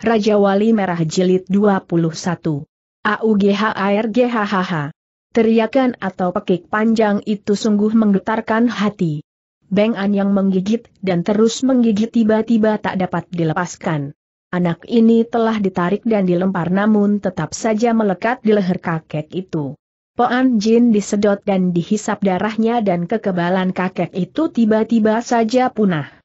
Raja Wali Merah Jilid 21. AUGHARGHHH. Teriakan atau pekik panjang itu sungguh menggetarkan hati. Beng an yang menggigit dan terus menggigit tiba-tiba tak dapat dilepaskan. Anak ini telah ditarik dan dilempar namun tetap saja melekat di leher kakek itu. Poan Jin disedot dan dihisap darahnya dan kekebalan kakek itu tiba-tiba saja punah.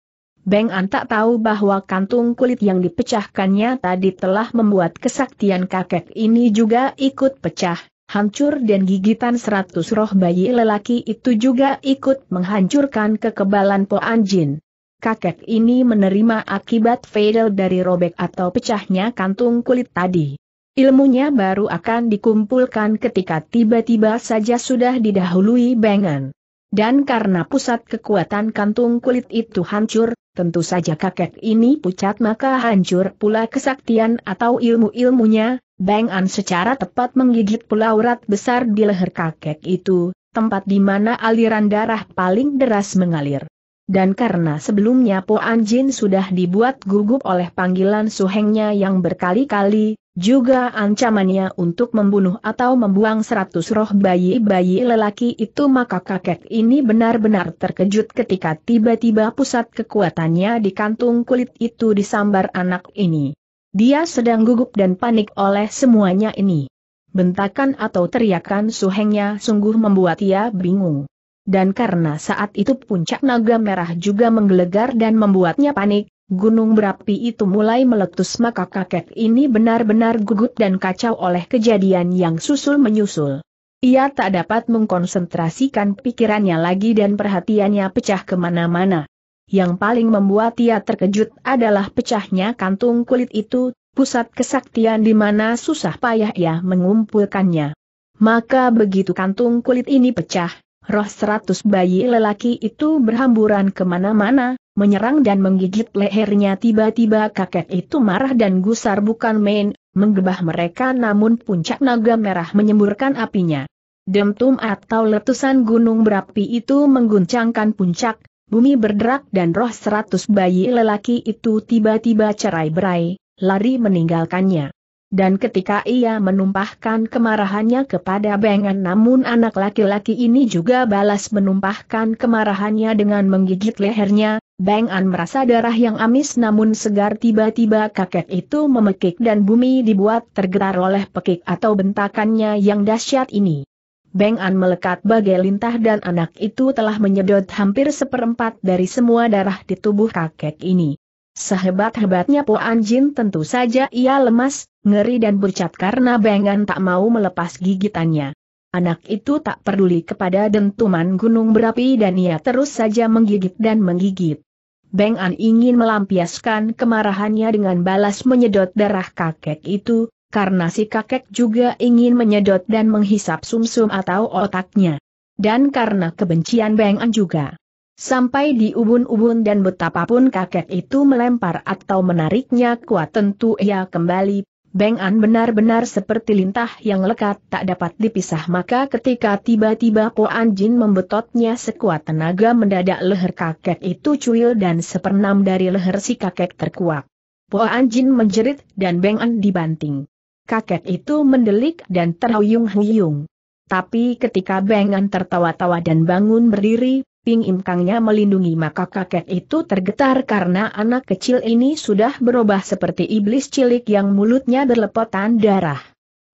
Beng An tak tahu bahwa kantung kulit yang dipecahkannya tadi telah membuat kesaktian kakek ini juga ikut pecah, hancur dan gigitan seratus roh bayi lelaki itu juga ikut menghancurkan kekebalan Po Anjin. Kakek ini menerima akibat fatal dari robek atau pecahnya kantung kulit tadi. Ilmunya baru akan dikumpulkan ketika tiba-tiba saja sudah didahului Beng An. Dan karena pusat kekuatan kantung kulit itu hancur, Tentu saja kakek ini pucat maka hancur pula kesaktian atau ilmu-ilmunya, Bang An secara tepat menggigit pula urat besar di leher kakek itu, tempat di mana aliran darah paling deras mengalir. Dan karena sebelumnya Po Anjin sudah dibuat gugup oleh panggilan suhengnya yang berkali-kali, juga ancamannya untuk membunuh atau membuang seratus roh bayi-bayi lelaki itu maka kakek ini benar-benar terkejut ketika tiba-tiba pusat kekuatannya di kantung kulit itu disambar anak ini. Dia sedang gugup dan panik oleh semuanya ini. Bentakan atau teriakan suhengnya sungguh membuat ia bingung dan karena saat itu puncak naga merah juga menggelegar dan membuatnya panik, gunung berapi itu mulai meletus maka kakek ini benar-benar gugup dan kacau oleh kejadian yang susul-menyusul. Ia tak dapat mengkonsentrasikan pikirannya lagi dan perhatiannya pecah kemana-mana. Yang paling membuat ia terkejut adalah pecahnya kantung kulit itu, pusat kesaktian di mana susah payah ia mengumpulkannya. Maka begitu kantung kulit ini pecah, Roh seratus bayi lelaki itu berhamburan kemana-mana, menyerang dan menggigit lehernya tiba-tiba kakek itu marah dan gusar bukan main, menggebah mereka namun puncak naga merah menyemburkan apinya. Demtum atau letusan gunung berapi itu mengguncangkan puncak, bumi berderak dan roh seratus bayi lelaki itu tiba-tiba cerai berai, lari meninggalkannya dan ketika ia menumpahkan kemarahannya kepada Bengan namun anak laki-laki ini juga balas menumpahkan kemarahannya dengan menggigit lehernya, Bengan merasa darah yang amis namun segar tiba-tiba kakek itu memekik dan bumi dibuat tergetar oleh pekik atau bentakannya yang dahsyat ini. Bengan melekat bagai lintah dan anak itu telah menyedot hampir seperempat dari semua darah di tubuh kakek ini. Sehebat-hebatnya Po Anjin tentu saja ia lemas, ngeri dan bercat karena Bengan tak mau melepas gigitannya. Anak itu tak peduli kepada dentuman gunung berapi dan ia terus saja menggigit dan menggigit. Bengan ingin melampiaskan kemarahannya dengan balas menyedot darah kakek itu, karena si kakek juga ingin menyedot dan menghisap sumsum -sum atau otaknya. Dan karena kebencian Bengan juga. Sampai di ubun-ubun dan betapapun kakek itu melempar atau menariknya kuat tentu ia kembali Beng An benar-benar seperti lintah yang lekat tak dapat dipisah maka ketika tiba-tiba Po Anjin membetotnya sekuat tenaga mendadak leher kakek itu cuil dan sepernam dari leher si kakek terkuak. Po Anjin menjerit dan Beng An dibanting. Kakek itu mendelik dan terhuyung-huyung. Tapi ketika Beng An tertawa-tawa dan bangun berdiri, Ping Kangnya melindungi maka kakek itu tergetar karena anak kecil ini sudah berubah seperti iblis cilik yang mulutnya berlepotan darah.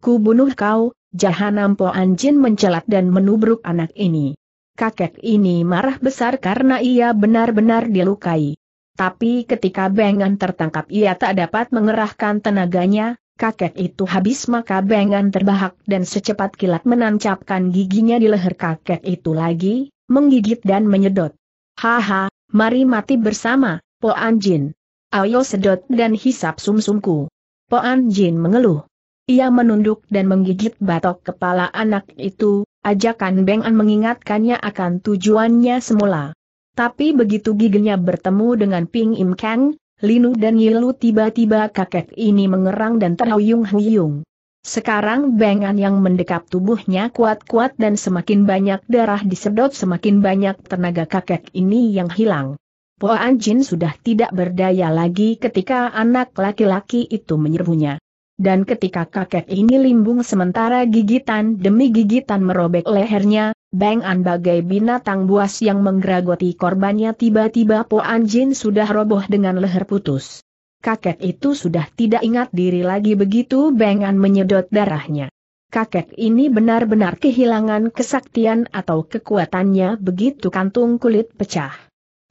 Ku bunuh kau, Jahanam Po Anjin mencelat dan menubruk anak ini. Kakek ini marah besar karena ia benar-benar dilukai. Tapi ketika Bengan tertangkap ia tak dapat mengerahkan tenaganya, kakek itu habis maka Bengan terbahak dan secepat kilat menancapkan giginya di leher kakek itu lagi, menggigit dan menyedot. Haha, mari mati bersama, Po Anjin. Ayo sedot dan hisap sumsumku. Po Anjin mengeluh. Ia menunduk dan menggigit batok kepala anak itu, ajakan Beng An mengingatkannya akan tujuannya semula. Tapi begitu giginya bertemu dengan Ping Im Kang, Linu dan Yilu tiba-tiba kakek ini mengerang dan terhuyung-huyung. Sekarang bengan yang mendekap tubuhnya kuat-kuat dan semakin banyak darah disedot semakin banyak tenaga kakek ini yang hilang. Po Anjin sudah tidak berdaya lagi ketika anak laki-laki itu menyerbunya. Dan ketika kakek ini limbung sementara gigitan demi gigitan merobek lehernya, Bang An bagai binatang buas yang menggeragoti korbannya tiba-tiba Po Anjin sudah roboh dengan leher putus kakek itu sudah tidak ingat diri lagi begitu Bengan menyedot darahnya. Kakek ini benar-benar kehilangan kesaktian atau kekuatannya begitu kantung kulit pecah.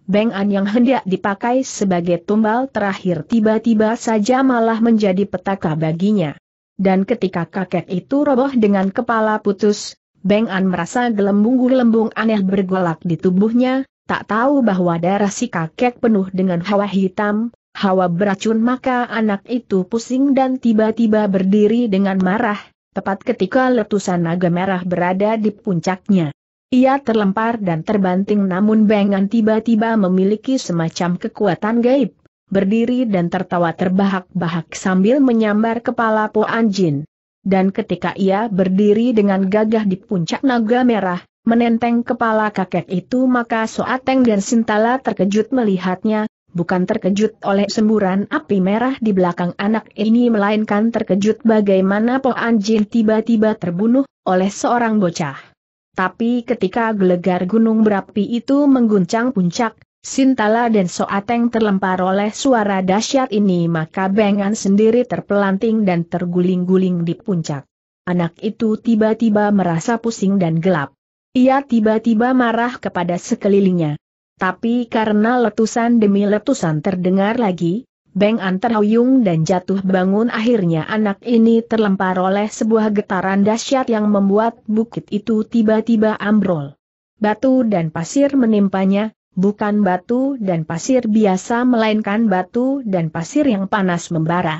Bengan yang hendak dipakai sebagai tumbal terakhir tiba-tiba saja malah menjadi petaka baginya. Dan ketika kakek itu roboh dengan kepala putus, Beng An merasa gelembung-gelembung aneh bergolak di tubuhnya, tak tahu bahwa darah si kakek penuh dengan hawa hitam, hawa beracun maka anak itu pusing dan tiba-tiba berdiri dengan marah, tepat ketika letusan naga merah berada di puncaknya. Ia terlempar dan terbanting namun Bengan tiba-tiba memiliki semacam kekuatan gaib, berdiri dan tertawa terbahak-bahak sambil menyambar kepala Po Anjin. Dan ketika ia berdiri dengan gagah di puncak naga merah, menenteng kepala kakek itu maka Soateng dan Sintala terkejut melihatnya, bukan terkejut oleh semburan api merah di belakang anak ini melainkan terkejut bagaimana Po Anjin tiba-tiba terbunuh oleh seorang bocah. Tapi ketika gelegar gunung berapi itu mengguncang puncak, Sintala dan Soateng terlempar oleh suara dahsyat ini maka Bengan sendiri terpelanting dan terguling-guling di puncak. Anak itu tiba-tiba merasa pusing dan gelap. Ia tiba-tiba marah kepada sekelilingnya. Tapi karena letusan demi letusan terdengar lagi, Beng terhuyung dan jatuh bangun akhirnya anak ini terlempar oleh sebuah getaran dahsyat yang membuat bukit itu tiba-tiba ambrol. Batu dan pasir menimpanya, bukan batu dan pasir biasa melainkan batu dan pasir yang panas membara.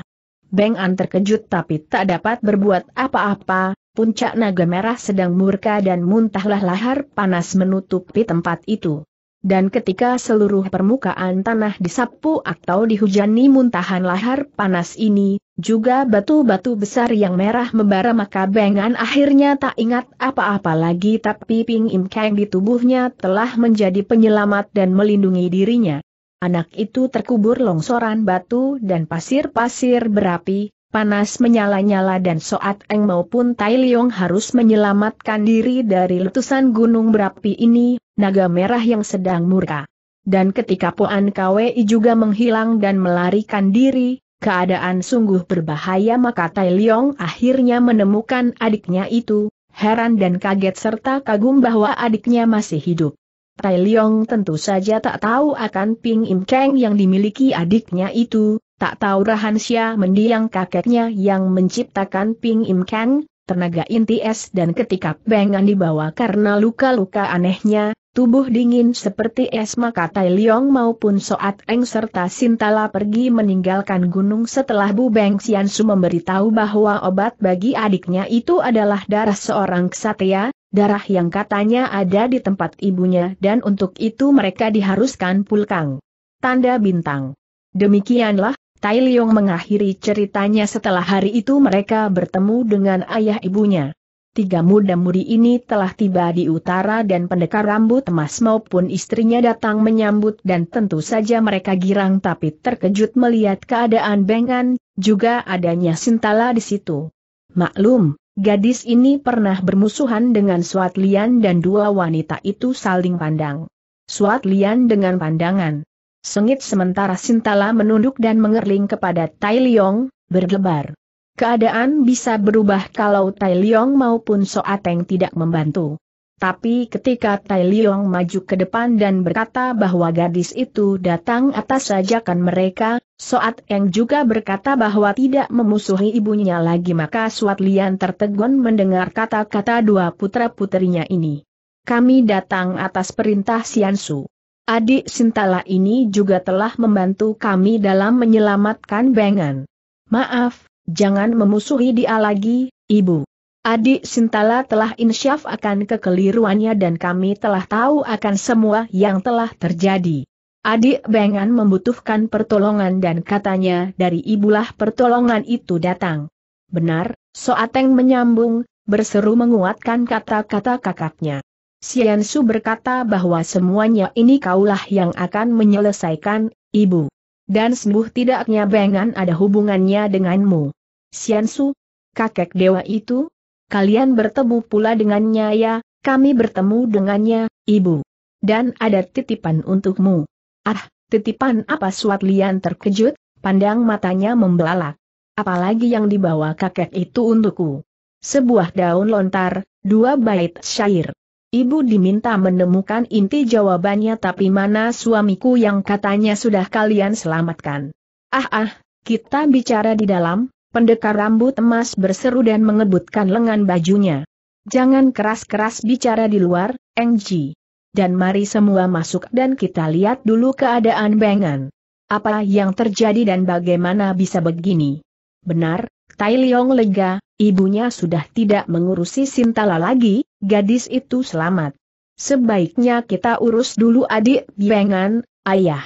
Beng An terkejut tapi tak dapat berbuat apa-apa, puncak naga merah sedang murka dan muntahlah lahar panas menutupi tempat itu. Dan ketika seluruh permukaan tanah disapu atau dihujani muntahan lahar panas ini, juga batu-batu besar yang merah membara maka Bengan akhirnya tak ingat apa-apa lagi tapi Ping Im Kang di tubuhnya telah menjadi penyelamat dan melindungi dirinya. Anak itu terkubur longsoran batu dan pasir-pasir berapi, panas menyala-nyala dan Soat Eng maupun Tai Leong harus menyelamatkan diri dari letusan gunung berapi ini, naga merah yang sedang murka. Dan ketika Puan Kwei juga menghilang dan melarikan diri, keadaan sungguh berbahaya maka Tai Leong akhirnya menemukan adiknya itu, heran dan kaget serta kagum bahwa adiknya masih hidup. Tai Leong tentu saja tak tahu akan Ping Im Kang yang dimiliki adiknya itu, tak tahu rahasia mendiang kakeknya yang menciptakan Ping Im Kang, tenaga inti es dan ketika bengan dibawa karena luka-luka anehnya, Tubuh dingin seperti es maka Tai Liong maupun Soat Eng serta Sintala pergi meninggalkan gunung setelah Bu Beng Xiansu memberitahu bahwa obat bagi adiknya itu adalah darah seorang ksatria, darah yang katanya ada di tempat ibunya dan untuk itu mereka diharuskan pulkang. Tanda bintang. Demikianlah, Tai Liong mengakhiri ceritanya setelah hari itu mereka bertemu dengan ayah ibunya. Tiga muda-mudi ini telah tiba di utara dan pendekar rambut emas maupun istrinya datang menyambut dan tentu saja mereka girang tapi terkejut melihat keadaan Bengan, juga adanya Sintala di situ. Maklum, gadis ini pernah bermusuhan dengan Suat Lian dan dua wanita itu saling pandang. Suat Lian dengan pandangan. Sengit sementara Sintala menunduk dan mengerling kepada Tai Liong, berdebar. Keadaan bisa berubah kalau Tai Liong maupun Soateng tidak membantu. Tapi ketika Tai Liong maju ke depan dan berkata bahwa gadis itu datang atas ajakan mereka, Soat Eng juga berkata bahwa tidak memusuhi ibunya lagi maka Suat Lian tertegun mendengar kata-kata dua putra-putrinya ini. Kami datang atas perintah Sian Su. Adik Sintala ini juga telah membantu kami dalam menyelamatkan Bengan. Maaf, Jangan memusuhi dia lagi, Ibu. Adik Sintala telah insyaf akan kekeliruannya dan kami telah tahu akan semua yang telah terjadi. Adik Bengan membutuhkan pertolongan dan katanya dari ibulah pertolongan itu datang. Benar, Soateng menyambung, berseru menguatkan kata-kata kakaknya. Siansu berkata bahwa semuanya ini kaulah yang akan menyelesaikan, ibu. Dan sembuh tidaknya Bengan ada hubungannya denganmu. Siansu, kakek dewa itu? Kalian bertemu pula dengannya ya, kami bertemu dengannya, ibu. Dan ada titipan untukmu. Ah, titipan apa Suat Lian terkejut, pandang matanya membelalak. Apalagi yang dibawa kakek itu untukku. Sebuah daun lontar, dua bait syair. Ibu diminta menemukan inti jawabannya tapi mana suamiku yang katanya sudah kalian selamatkan. Ah ah, kita bicara di dalam, pendekar rambut emas berseru dan mengebutkan lengan bajunya. Jangan keras-keras bicara di luar, Engji. Dan mari semua masuk dan kita lihat dulu keadaan Bengan. Apa yang terjadi dan bagaimana bisa begini. Benar, Tai Leong lega, Ibunya sudah tidak mengurusi Sintala lagi, gadis itu selamat. Sebaiknya kita urus dulu adik Biengan, ayah.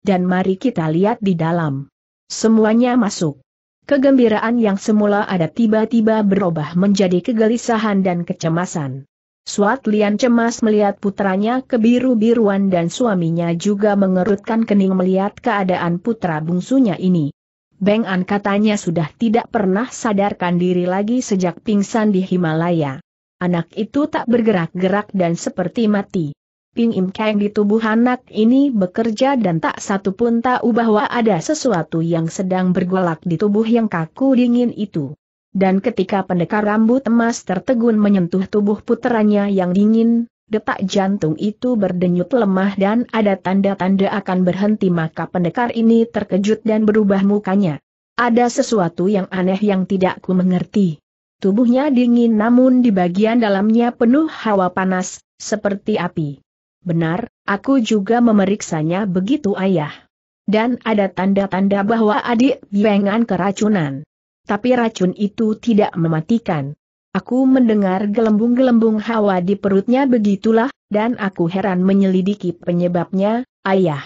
Dan mari kita lihat di dalam. Semuanya masuk. Kegembiraan yang semula ada tiba-tiba berubah menjadi kegelisahan dan kecemasan. Suat Lian cemas melihat putranya kebiru-biruan dan suaminya juga mengerutkan kening melihat keadaan putra bungsunya ini. Beng An katanya sudah tidak pernah sadarkan diri lagi sejak pingsan di Himalaya. Anak itu tak bergerak-gerak dan seperti mati. Ping Im Kang di tubuh anak ini bekerja dan tak satu pun tahu bahwa ada sesuatu yang sedang bergolak di tubuh yang kaku dingin itu. Dan ketika pendekar rambut emas tertegun menyentuh tubuh puteranya yang dingin, Detak jantung itu berdenyut lemah dan ada tanda-tanda akan berhenti maka pendekar ini terkejut dan berubah mukanya. Ada sesuatu yang aneh yang tidak ku mengerti. Tubuhnya dingin namun di bagian dalamnya penuh hawa panas, seperti api. Benar, aku juga memeriksanya begitu ayah. Dan ada tanda-tanda bahwa adik Biangan keracunan. Tapi racun itu tidak mematikan. Aku mendengar gelembung-gelembung hawa di perutnya begitulah, dan aku heran menyelidiki penyebabnya, ayah.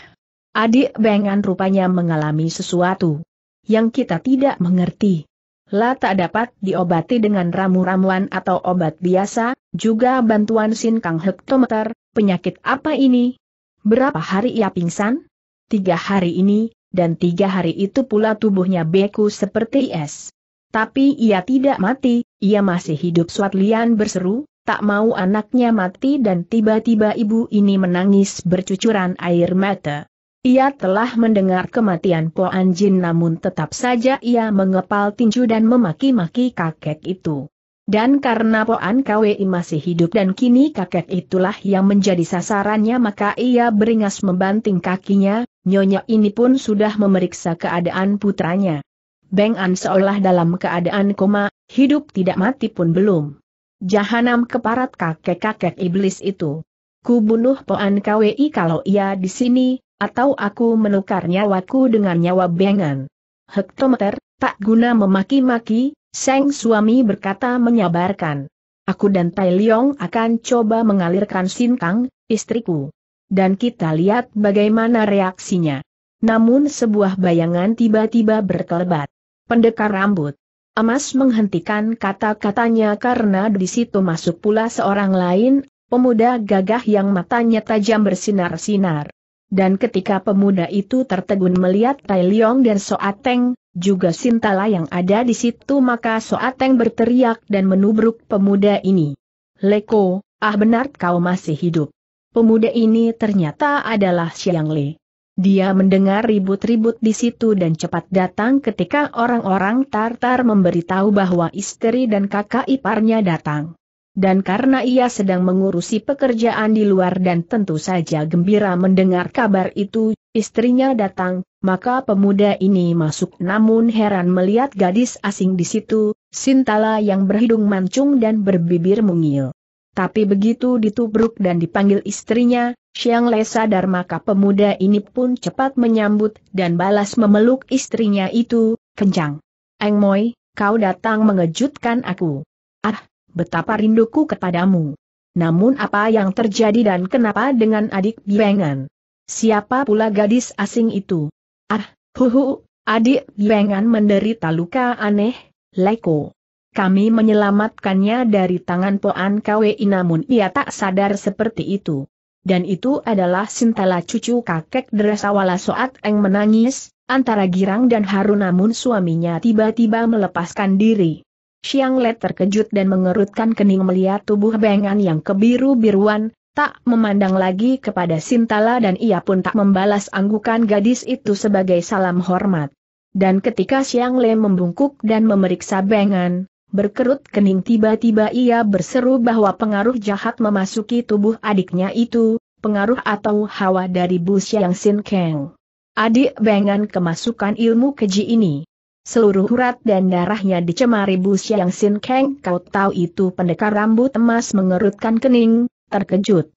Adik Bengan rupanya mengalami sesuatu yang kita tidak mengerti. La tak dapat diobati dengan ramu-ramuan atau obat biasa, juga bantuan Kang hektometer, penyakit apa ini? Berapa hari ia pingsan? Tiga hari ini, dan tiga hari itu pula tubuhnya beku seperti es. Tapi ia tidak mati, ia masih hidup Suat Lian berseru, tak mau anaknya mati dan tiba-tiba ibu ini menangis bercucuran air mata. Ia telah mendengar kematian Po Anjin namun tetap saja ia mengepal tinju dan memaki-maki kakek itu. Dan karena Po An KWI masih hidup dan kini kakek itulah yang menjadi sasarannya maka ia beringas membanting kakinya, nyonya ini pun sudah memeriksa keadaan putranya. Beng An seolah dalam keadaan koma, hidup tidak mati pun belum. Jahanam keparat kakek-kakek iblis itu. Ku bunuh Poan KWI kalau ia di sini, atau aku menukar nyawaku dengan nyawa Bengan. Hektometer, tak guna memaki-maki, Seng suami berkata menyabarkan. Aku dan Tai Liong akan coba mengalirkan Sintang, istriku. Dan kita lihat bagaimana reaksinya. Namun sebuah bayangan tiba-tiba berkelebat pendekar rambut. Emas menghentikan kata-katanya karena di situ masuk pula seorang lain, pemuda gagah yang matanya tajam bersinar-sinar. Dan ketika pemuda itu tertegun melihat Tai Liang dan Soateng, juga Sintala yang ada di situ maka Soateng berteriak dan menubruk pemuda ini. Leko, ah benar kau masih hidup. Pemuda ini ternyata adalah Xiang Li. Dia mendengar ribut-ribut di situ dan cepat datang ketika orang-orang Tartar memberitahu bahwa istri dan kakak iparnya datang. Dan karena ia sedang mengurusi pekerjaan di luar dan tentu saja gembira mendengar kabar itu, istrinya datang, maka pemuda ini masuk namun heran melihat gadis asing di situ, Sintala yang berhidung mancung dan berbibir mungil. Tapi begitu ditubruk dan dipanggil istrinya, Siang Lesa Darmaka pemuda ini pun cepat menyambut dan balas memeluk istrinya itu, kencang. Eng Moi, kau datang mengejutkan aku. Ah, betapa rinduku kepadamu. Namun apa yang terjadi dan kenapa dengan adik Biengan? Siapa pula gadis asing itu? Ah, huhu, adik Biengan menderita luka aneh, Leko. Kami menyelamatkannya dari tangan Poan Kwei namun ia tak sadar seperti itu. Dan itu adalah Sintala cucu kakek Dresawala Soat Eng menangis, antara girang dan haru namun suaminya tiba-tiba melepaskan diri. Siang Let terkejut dan mengerutkan kening melihat tubuh bengan yang kebiru-biruan, tak memandang lagi kepada Sintala dan ia pun tak membalas anggukan gadis itu sebagai salam hormat. Dan ketika Siang Le membungkuk dan memeriksa bengan, Berkerut kening tiba-tiba ia berseru bahwa pengaruh jahat memasuki tubuh adiknya itu, pengaruh atau hawa dari Bu Xiang Sin Kang. Adik Bengan kemasukan ilmu keji ini. Seluruh urat dan darahnya dicemari Bu Xiang Sin Kang. Kau tahu itu pendekar rambut emas mengerutkan kening, terkejut.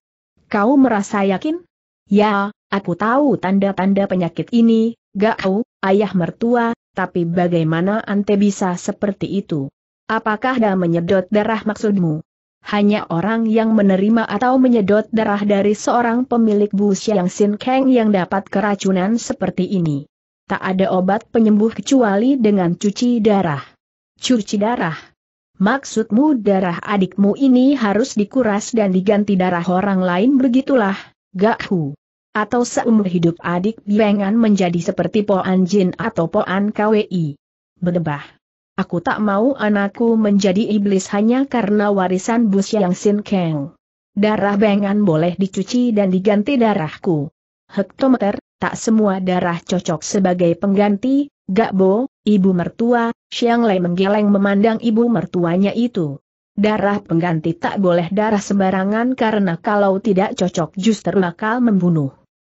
Kau merasa yakin? Ya, aku tahu tanda-tanda penyakit ini, kau, ayah mertua, tapi bagaimana ante bisa seperti itu? Apakah dah menyedot darah maksudmu? Hanya orang yang menerima atau menyedot darah dari seorang pemilik Bu yang Sin Kang yang dapat keracunan seperti ini. Tak ada obat penyembuh kecuali dengan cuci darah. Cuci darah? Maksudmu darah adikmu ini harus dikuras dan diganti darah orang lain begitulah, Gak Hu. Atau seumur hidup adik Biangan menjadi seperti Poan Jin atau Poan KWI. Berdebah. Aku tak mau anakku menjadi iblis hanya karena warisan bus yang sin keng. Darah bengan boleh dicuci dan diganti darahku. Hektometer, tak semua darah cocok sebagai pengganti, Gak boh, ibu mertua, Xiang Lei menggeleng memandang ibu mertuanya itu. Darah pengganti tak boleh darah sembarangan karena kalau tidak cocok justru bakal membunuh.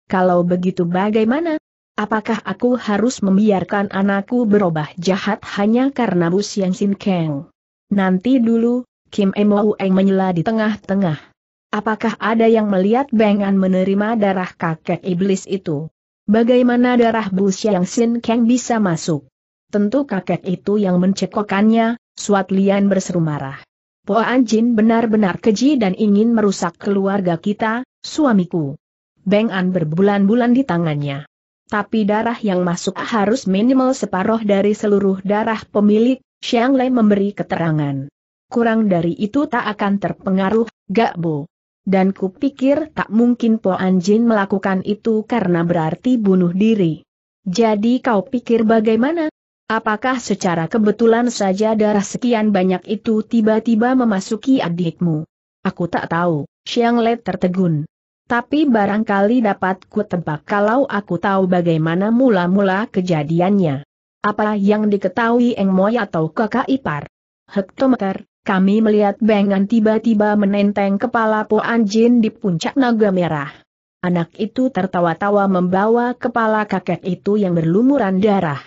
Kalau begitu bagaimana, Apakah aku harus membiarkan anakku berubah jahat hanya karena Bu Siang Sin Kang? Nanti dulu, Kim Emo Eng menyela di tengah-tengah. Apakah ada yang melihat Bengan menerima darah kakek iblis itu? Bagaimana darah Bu Siang Sin Kang bisa masuk? Tentu kakek itu yang mencekokannya, Suat Lian berseru marah. Po Anjin benar-benar keji dan ingin merusak keluarga kita, suamiku. Bengan An berbulan-bulan di tangannya. Tapi darah yang masuk harus minimal separuh dari seluruh darah pemilik, Xiang Lei memberi keterangan. Kurang dari itu tak akan terpengaruh, Gak Bo. Dan kupikir tak mungkin Po Anjin melakukan itu karena berarti bunuh diri. Jadi kau pikir bagaimana? Apakah secara kebetulan saja darah sekian banyak itu tiba-tiba memasuki adikmu? Aku tak tahu, Xiang Lei tertegun. Tapi barangkali dapat ku tebak kalau aku tahu bagaimana mula-mula kejadiannya. Apa yang diketahui Eng Moy atau kakak ipar? Hektometer, kami melihat Bengan tiba-tiba menenteng kepala Po Anjin di puncak naga merah. Anak itu tertawa-tawa membawa kepala kakek itu yang berlumuran darah.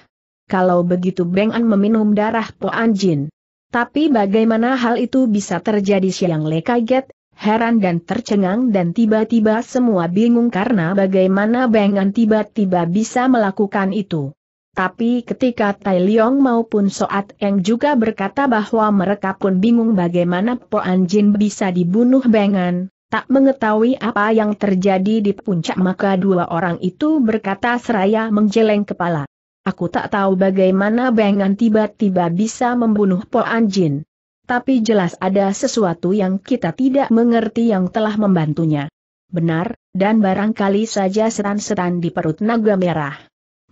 Kalau begitu Bengan meminum darah Po Anjin. Tapi bagaimana hal itu bisa terjadi siang le kaget, heran dan tercengang dan tiba-tiba semua bingung karena bagaimana Bengan tiba-tiba bisa melakukan itu. Tapi ketika Tai Leong maupun Soat Eng juga berkata bahwa mereka pun bingung bagaimana Po Jin bisa dibunuh Bengan, tak mengetahui apa yang terjadi di puncak maka dua orang itu berkata seraya menjeleng kepala. Aku tak tahu bagaimana Bengan tiba-tiba bisa membunuh Po Jin tapi jelas ada sesuatu yang kita tidak mengerti yang telah membantunya. Benar, dan barangkali saja setan-setan di perut naga merah.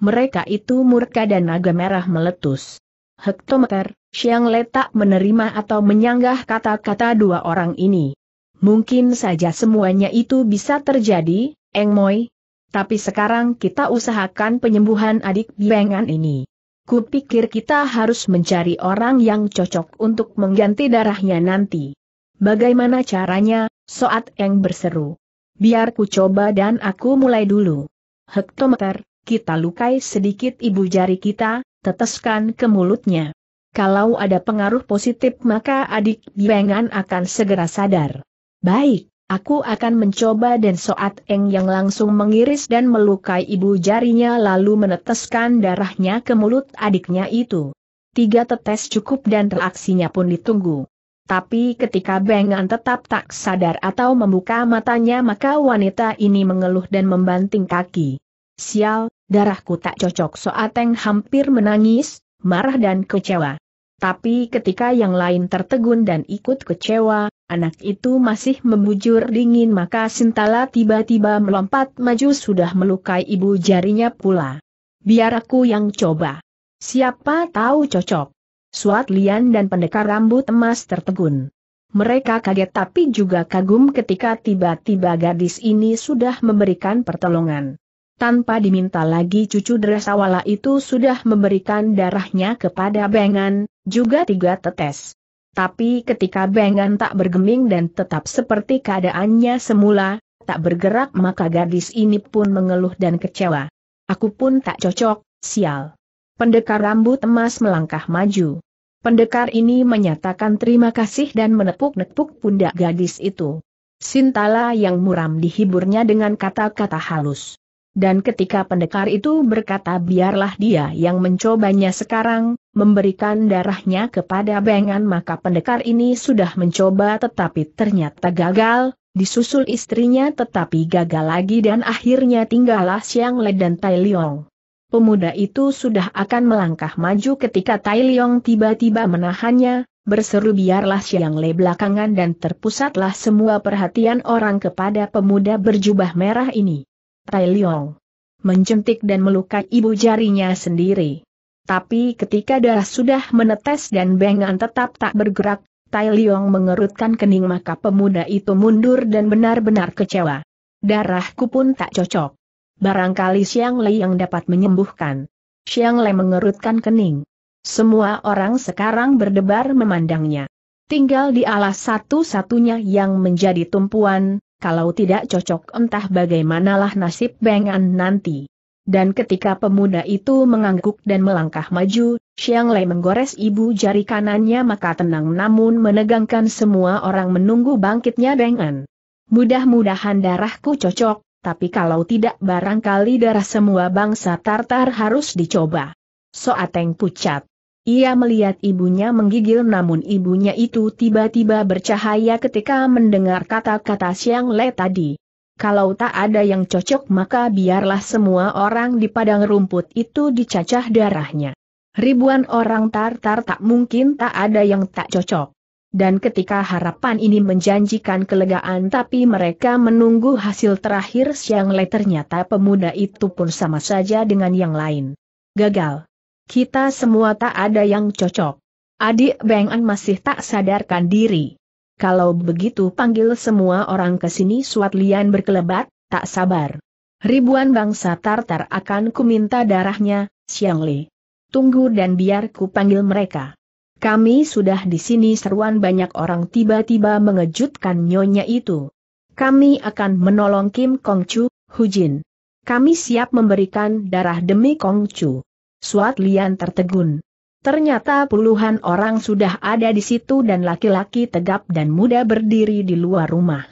Mereka itu murka dan naga merah meletus. Hektometer, Siang Letak menerima atau menyanggah kata-kata dua orang ini. Mungkin saja semuanya itu bisa terjadi, Eng Moy. Tapi sekarang kita usahakan penyembuhan adik biengan ini kupikir kita harus mencari orang yang cocok untuk mengganti darahnya nanti. Bagaimana caranya, Soat Eng berseru. Biar ku coba dan aku mulai dulu. Hektometer, kita lukai sedikit ibu jari kita, teteskan ke mulutnya. Kalau ada pengaruh positif maka adik Biengan akan segera sadar. Baik. Aku akan mencoba dan Soat Eng yang langsung mengiris dan melukai ibu jarinya lalu meneteskan darahnya ke mulut adiknya itu. Tiga tetes cukup dan reaksinya pun ditunggu. Tapi ketika Bengan tetap tak sadar atau membuka matanya maka wanita ini mengeluh dan membanting kaki. Sial, darahku tak cocok Soat Eng hampir menangis, marah dan kecewa. Tapi ketika yang lain tertegun dan ikut kecewa, anak itu masih membujur dingin maka Sintala tiba-tiba melompat maju sudah melukai ibu jarinya pula. Biar aku yang coba. Siapa tahu cocok. Suat Lian dan pendekar rambut emas tertegun. Mereka kaget tapi juga kagum ketika tiba-tiba gadis ini sudah memberikan pertolongan tanpa diminta lagi cucu Dresawala itu sudah memberikan darahnya kepada Bengan, juga tiga tetes. Tapi ketika Bengan tak bergeming dan tetap seperti keadaannya semula, tak bergerak maka gadis ini pun mengeluh dan kecewa. Aku pun tak cocok, sial. Pendekar rambut emas melangkah maju. Pendekar ini menyatakan terima kasih dan menepuk-nepuk pundak gadis itu. Sintala yang muram dihiburnya dengan kata-kata halus. Dan ketika pendekar itu berkata biarlah dia yang mencobanya sekarang, memberikan darahnya kepada Bengan maka pendekar ini sudah mencoba tetapi ternyata gagal, disusul istrinya tetapi gagal lagi dan akhirnya tinggallah Siang Le dan Tai Liong. Pemuda itu sudah akan melangkah maju ketika Tai Liong tiba-tiba menahannya, berseru biarlah siang le belakangan dan terpusatlah semua perhatian orang kepada pemuda berjubah merah ini. Tai Liong menjentik dan melukai ibu jarinya sendiri. Tapi ketika darah sudah menetes dan Bengan tetap tak bergerak, Tai Liong mengerutkan kening maka pemuda itu mundur dan benar-benar kecewa. Darahku pun tak cocok. Barangkali Siang Lei yang dapat menyembuhkan. Siang Lei mengerutkan kening. Semua orang sekarang berdebar memandangnya. Tinggal di alas satu-satunya yang menjadi tumpuan, kalau tidak cocok entah bagaimanalah nasib Bengan nanti. Dan ketika pemuda itu mengangguk dan melangkah maju, Xiang Lei menggores ibu jari kanannya maka tenang namun menegangkan semua orang menunggu bangkitnya Bengan. Mudah-mudahan darahku cocok, tapi kalau tidak barangkali darah semua bangsa Tartar harus dicoba. Soateng pucat. Ia melihat ibunya menggigil namun ibunya itu tiba-tiba bercahaya ketika mendengar kata-kata Siang Le tadi. Kalau tak ada yang cocok maka biarlah semua orang di padang rumput itu dicacah darahnya. Ribuan orang tartar tak mungkin tak ada yang tak cocok. Dan ketika harapan ini menjanjikan kelegaan tapi mereka menunggu hasil terakhir Siang Le ternyata pemuda itu pun sama saja dengan yang lain. Gagal. Kita semua tak ada yang cocok. Adik Beng masih tak sadarkan diri. Kalau begitu panggil semua orang ke sini Suat Lian berkelebat, tak sabar. Ribuan bangsa Tartar akan kuminta darahnya, Siangli. Li. Tunggu dan biar ku panggil mereka. Kami sudah di sini seruan banyak orang tiba-tiba mengejutkan nyonya itu. Kami akan menolong Kim Hu Jin. Kami siap memberikan darah demi Kongcu. Suat Lian tertegun. Ternyata puluhan orang sudah ada di situ dan laki-laki tegap dan muda berdiri di luar rumah.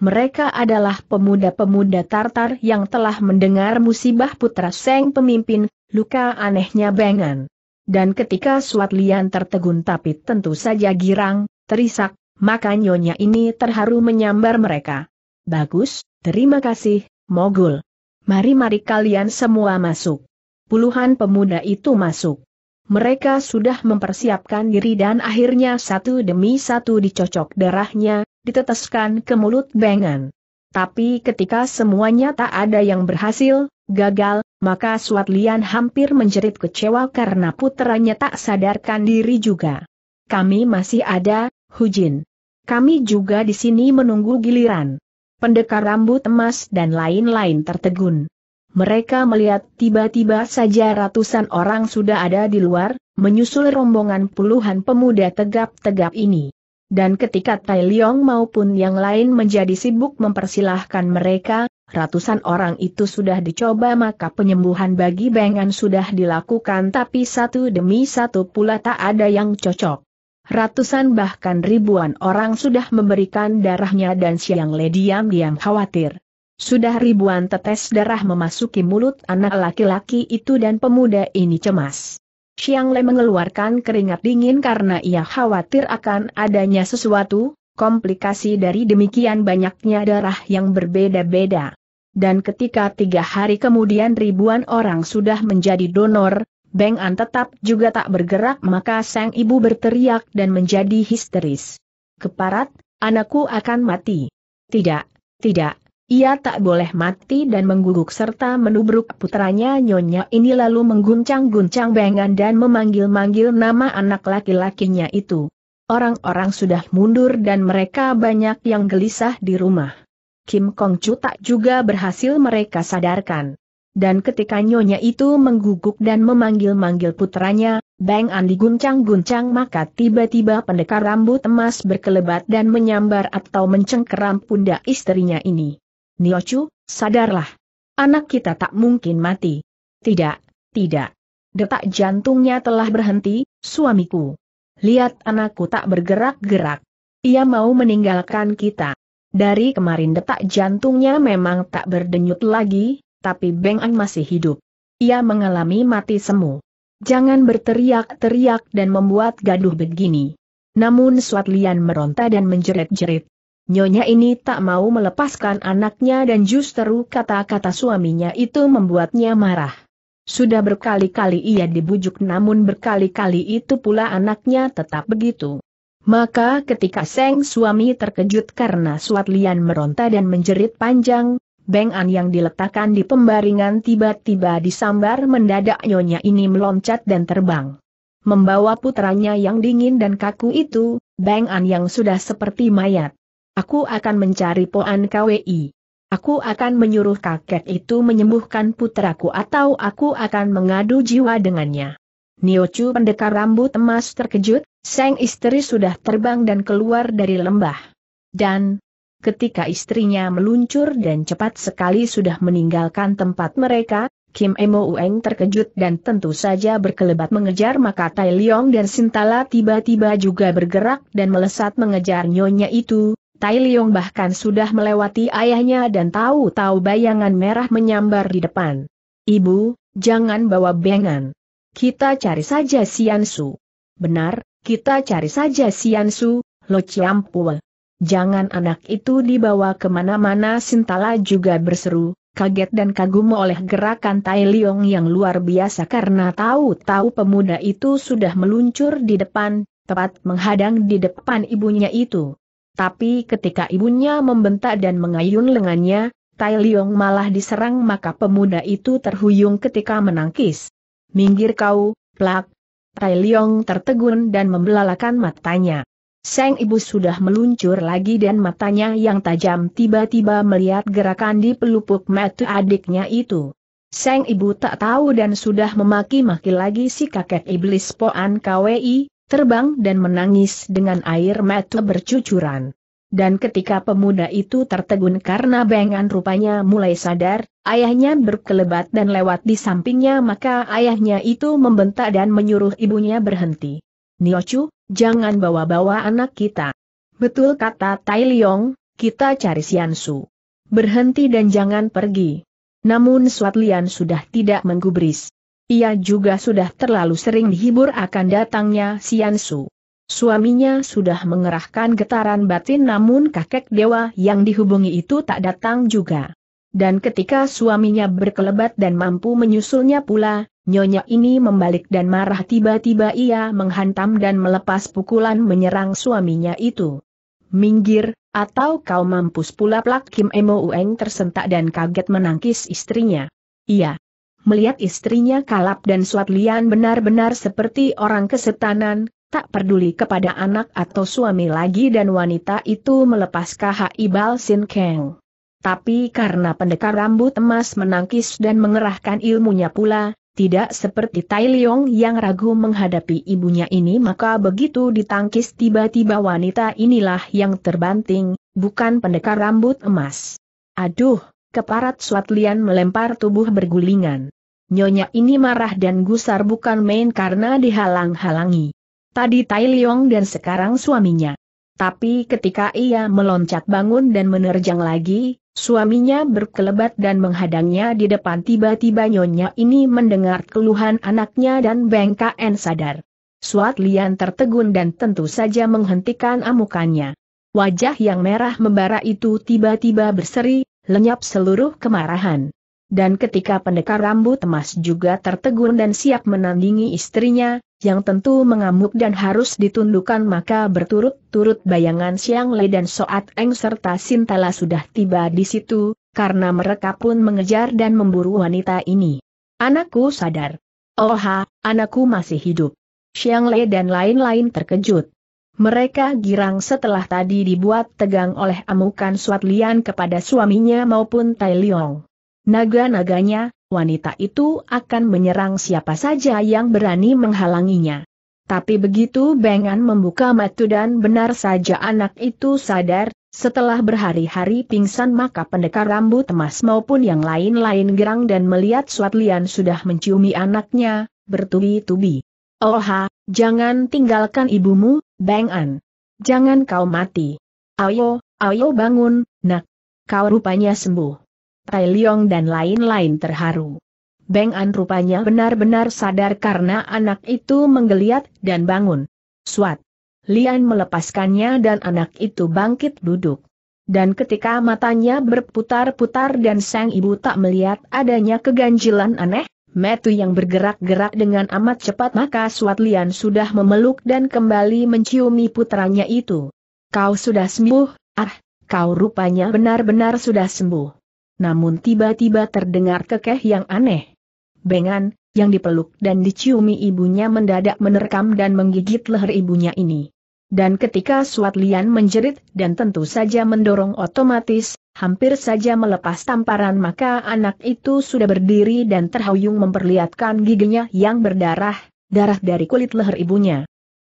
Mereka adalah pemuda-pemuda Tartar yang telah mendengar musibah putra Seng pemimpin, luka anehnya bengan. Dan ketika Suat Lian tertegun tapi tentu saja girang, terisak, maka nyonya ini terharu menyambar mereka. Bagus, terima kasih, Mogul. Mari-mari kalian semua masuk puluhan pemuda itu masuk. Mereka sudah mempersiapkan diri dan akhirnya satu demi satu dicocok darahnya, diteteskan ke mulut bengan. Tapi ketika semuanya tak ada yang berhasil, gagal, maka Suat Lian hampir menjerit kecewa karena puteranya tak sadarkan diri juga. Kami masih ada, Hujin. Kami juga di sini menunggu giliran. Pendekar rambut emas dan lain-lain tertegun mereka melihat tiba-tiba saja ratusan orang sudah ada di luar, menyusul rombongan puluhan pemuda tegap-tegap ini. Dan ketika Tai Leong maupun yang lain menjadi sibuk mempersilahkan mereka, ratusan orang itu sudah dicoba maka penyembuhan bagi Bengan sudah dilakukan tapi satu demi satu pula tak ada yang cocok. Ratusan bahkan ribuan orang sudah memberikan darahnya dan Siang Le diam-diam khawatir. Sudah ribuan tetes darah memasuki mulut anak laki-laki itu dan pemuda ini cemas. Xiang Le mengeluarkan keringat dingin karena ia khawatir akan adanya sesuatu, komplikasi dari demikian banyaknya darah yang berbeda-beda. Dan ketika tiga hari kemudian ribuan orang sudah menjadi donor, Beng An tetap juga tak bergerak maka sang ibu berteriak dan menjadi histeris. Keparat, anakku akan mati. Tidak, tidak, ia tak boleh mati dan mengguguk serta menubruk putranya Nyonya ini lalu mengguncang-guncang bengan dan memanggil-manggil nama anak laki-lakinya itu. Orang-orang sudah mundur dan mereka banyak yang gelisah di rumah. Kim Kong Chu tak juga berhasil mereka sadarkan. Dan ketika nyonya itu mengguguk dan memanggil-manggil putranya, Bang An diguncang-guncang maka tiba-tiba pendekar rambut emas berkelebat dan menyambar atau mencengkeram pundak istrinya ini. Niochu, sadarlah. Anak kita tak mungkin mati. Tidak, tidak. Detak jantungnya telah berhenti, suamiku. Lihat anakku tak bergerak-gerak. Ia mau meninggalkan kita. Dari kemarin detak jantungnya memang tak berdenyut lagi, tapi Beng Ang masih hidup. Ia mengalami mati semu. Jangan berteriak-teriak dan membuat gaduh begini. Namun Suat Lian meronta dan menjerit-jerit. Nyonya ini tak mau melepaskan anaknya dan justru kata-kata suaminya itu membuatnya marah. Sudah berkali-kali ia dibujuk namun berkali-kali itu pula anaknya tetap begitu. Maka ketika Seng suami terkejut karena Suat Lian meronta dan menjerit panjang, Beng An yang diletakkan di pembaringan tiba-tiba disambar mendadak nyonya ini meloncat dan terbang. Membawa putranya yang dingin dan kaku itu, Beng An yang sudah seperti mayat. Aku akan mencari Poan KWI. Aku akan menyuruh kakek itu menyembuhkan putraku atau aku akan mengadu jiwa dengannya. Niochu pendekar rambut emas terkejut, sang istri sudah terbang dan keluar dari lembah. Dan, ketika istrinya meluncur dan cepat sekali sudah meninggalkan tempat mereka, Kim Emo Ueng terkejut dan tentu saja berkelebat mengejar maka Tai Leong dan Sintala tiba-tiba juga bergerak dan melesat mengejar nyonya itu, Tai Liong bahkan sudah melewati ayahnya dan tahu-tahu bayangan merah menyambar di depan. Ibu, jangan bawa bengan. Kita cari saja Siansu. Benar, kita cari saja Siansu, Lo Ciampua. Jangan anak itu dibawa kemana-mana Sintala juga berseru, kaget dan kagum oleh gerakan Tai Liong yang luar biasa karena tahu-tahu pemuda itu sudah meluncur di depan, tepat menghadang di depan ibunya itu. Tapi ketika ibunya membentak dan mengayun lengannya, Tai Liong malah diserang maka pemuda itu terhuyung ketika menangkis. Minggir kau, plak. Tai Liong tertegun dan membelalakan matanya. Sang ibu sudah meluncur lagi dan matanya yang tajam tiba-tiba melihat gerakan di pelupuk mata adiknya itu. Sang ibu tak tahu dan sudah memaki-maki lagi si kakek iblis Poan Kwei terbang dan menangis dengan air mata bercucuran. Dan ketika pemuda itu tertegun karena Bengan rupanya mulai sadar, ayahnya berkelebat dan lewat di sampingnya maka ayahnya itu membentak dan menyuruh ibunya berhenti. Niochu, jangan bawa-bawa anak kita. Betul kata Tai Liong, kita cari Siansu. Berhenti dan jangan pergi. Namun Suat Lian sudah tidak menggubris. Ia juga sudah terlalu sering dihibur akan datangnya Siansu. Suaminya sudah mengerahkan getaran batin namun kakek dewa yang dihubungi itu tak datang juga. Dan ketika suaminya berkelebat dan mampu menyusulnya pula, nyonya ini membalik dan marah tiba-tiba ia menghantam dan melepas pukulan menyerang suaminya itu. Minggir, atau kau mampus pula plak Kim Emo Ueng tersentak dan kaget menangkis istrinya. Iya, melihat istrinya kalap dan Suatlian benar-benar seperti orang kesetanan, tak peduli kepada anak atau suami lagi dan wanita itu melepas KHI Bal Sin Kang. Tapi karena pendekar rambut emas menangkis dan mengerahkan ilmunya pula, tidak seperti Tai Leong yang ragu menghadapi ibunya ini maka begitu ditangkis tiba-tiba wanita inilah yang terbanting, bukan pendekar rambut emas. Aduh, keparat Suatlian melempar tubuh bergulingan. Nyonya ini marah dan gusar bukan main karena dihalang-halangi. Tadi Tai Leong dan sekarang suaminya. Tapi ketika ia meloncat bangun dan menerjang lagi, suaminya berkelebat dan menghadangnya di depan tiba-tiba Nyonya ini mendengar keluhan anaknya dan bengkaen sadar. Suat Lian tertegun dan tentu saja menghentikan amukannya. Wajah yang merah membara itu tiba-tiba berseri, lenyap seluruh kemarahan. Dan ketika pendekar rambut emas juga tertegun dan siap menandingi istrinya, yang tentu mengamuk dan harus ditundukkan maka berturut-turut bayangan Siang Le dan Soat Eng serta Sintala sudah tiba di situ, karena mereka pun mengejar dan memburu wanita ini. Anakku sadar. Oha, oh anakku masih hidup. Siang Le dan lain-lain terkejut. Mereka girang setelah tadi dibuat tegang oleh amukan Suat Lian kepada suaminya maupun Tai Liong. Naga-naganya, wanita itu akan menyerang siapa saja yang berani menghalanginya. Tapi begitu Bengan membuka mata dan benar saja anak itu sadar, setelah berhari-hari pingsan maka pendekar rambut emas maupun yang lain-lain gerang dan melihat Suat sudah menciumi anaknya, bertubi-tubi. Oha, jangan tinggalkan ibumu, Bengan. Jangan kau mati. Ayo, ayo bangun, nak. Kau rupanya sembuh. Tai Liong dan lain-lain terharu. Beng An rupanya benar-benar sadar karena anak itu menggeliat dan bangun. Suat. Lian melepaskannya dan anak itu bangkit duduk. Dan ketika matanya berputar-putar dan sang ibu tak melihat adanya keganjilan aneh, Metu yang bergerak-gerak dengan amat cepat maka Suat Lian sudah memeluk dan kembali menciumi putranya itu. Kau sudah sembuh, ah, kau rupanya benar-benar sudah sembuh namun tiba-tiba terdengar kekeh yang aneh. Bengan, yang dipeluk dan diciumi ibunya mendadak menerkam dan menggigit leher ibunya ini. Dan ketika Suat Lian menjerit dan tentu saja mendorong otomatis, hampir saja melepas tamparan maka anak itu sudah berdiri dan terhuyung memperlihatkan giginya yang berdarah, darah dari kulit leher ibunya.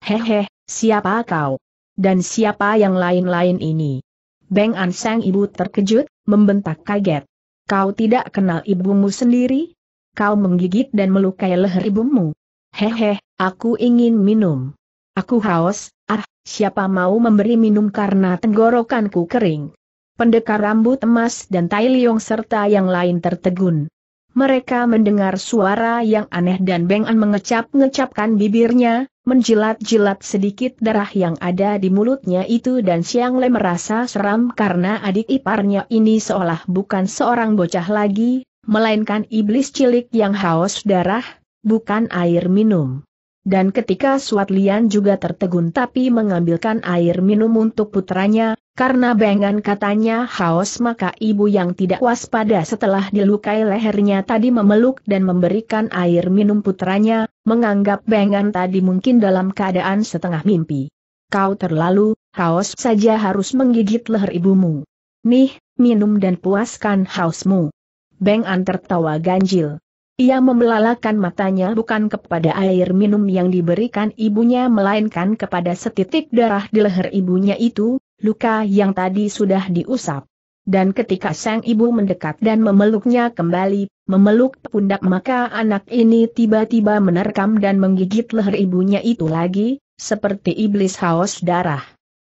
Hehe, siapa kau? Dan siapa yang lain-lain ini? Beng An sang ibu terkejut, membentak kaget. Kau tidak kenal ibumu sendiri? Kau menggigit dan melukai leher ibumu. Hehe, aku ingin minum. Aku haus, ah, siapa mau memberi minum karena tenggorokanku kering. Pendekar rambut emas dan Tai Liong serta yang lain tertegun. Mereka mendengar suara yang aneh dan Beng An mengecap-ngecapkan bibirnya, menjilat-jilat sedikit darah yang ada di mulutnya itu dan Siang Le merasa seram karena adik iparnya ini seolah bukan seorang bocah lagi, melainkan iblis cilik yang haus darah, bukan air minum. Dan ketika Suat Lian juga tertegun tapi mengambilkan air minum untuk putranya, karena bengan katanya haus maka ibu yang tidak waspada setelah dilukai lehernya tadi memeluk dan memberikan air minum putranya, menganggap Bengan tadi mungkin dalam keadaan setengah mimpi. Kau terlalu, haus saja harus menggigit leher ibumu. Nih, minum dan puaskan hausmu. Bengan tertawa ganjil. Ia membelalakan matanya bukan kepada air minum yang diberikan ibunya melainkan kepada setitik darah di leher ibunya itu, luka yang tadi sudah diusap. Dan ketika sang ibu mendekat dan memeluknya kembali, memeluk pundak maka anak ini tiba-tiba menerkam dan menggigit leher ibunya itu lagi, seperti iblis haus darah.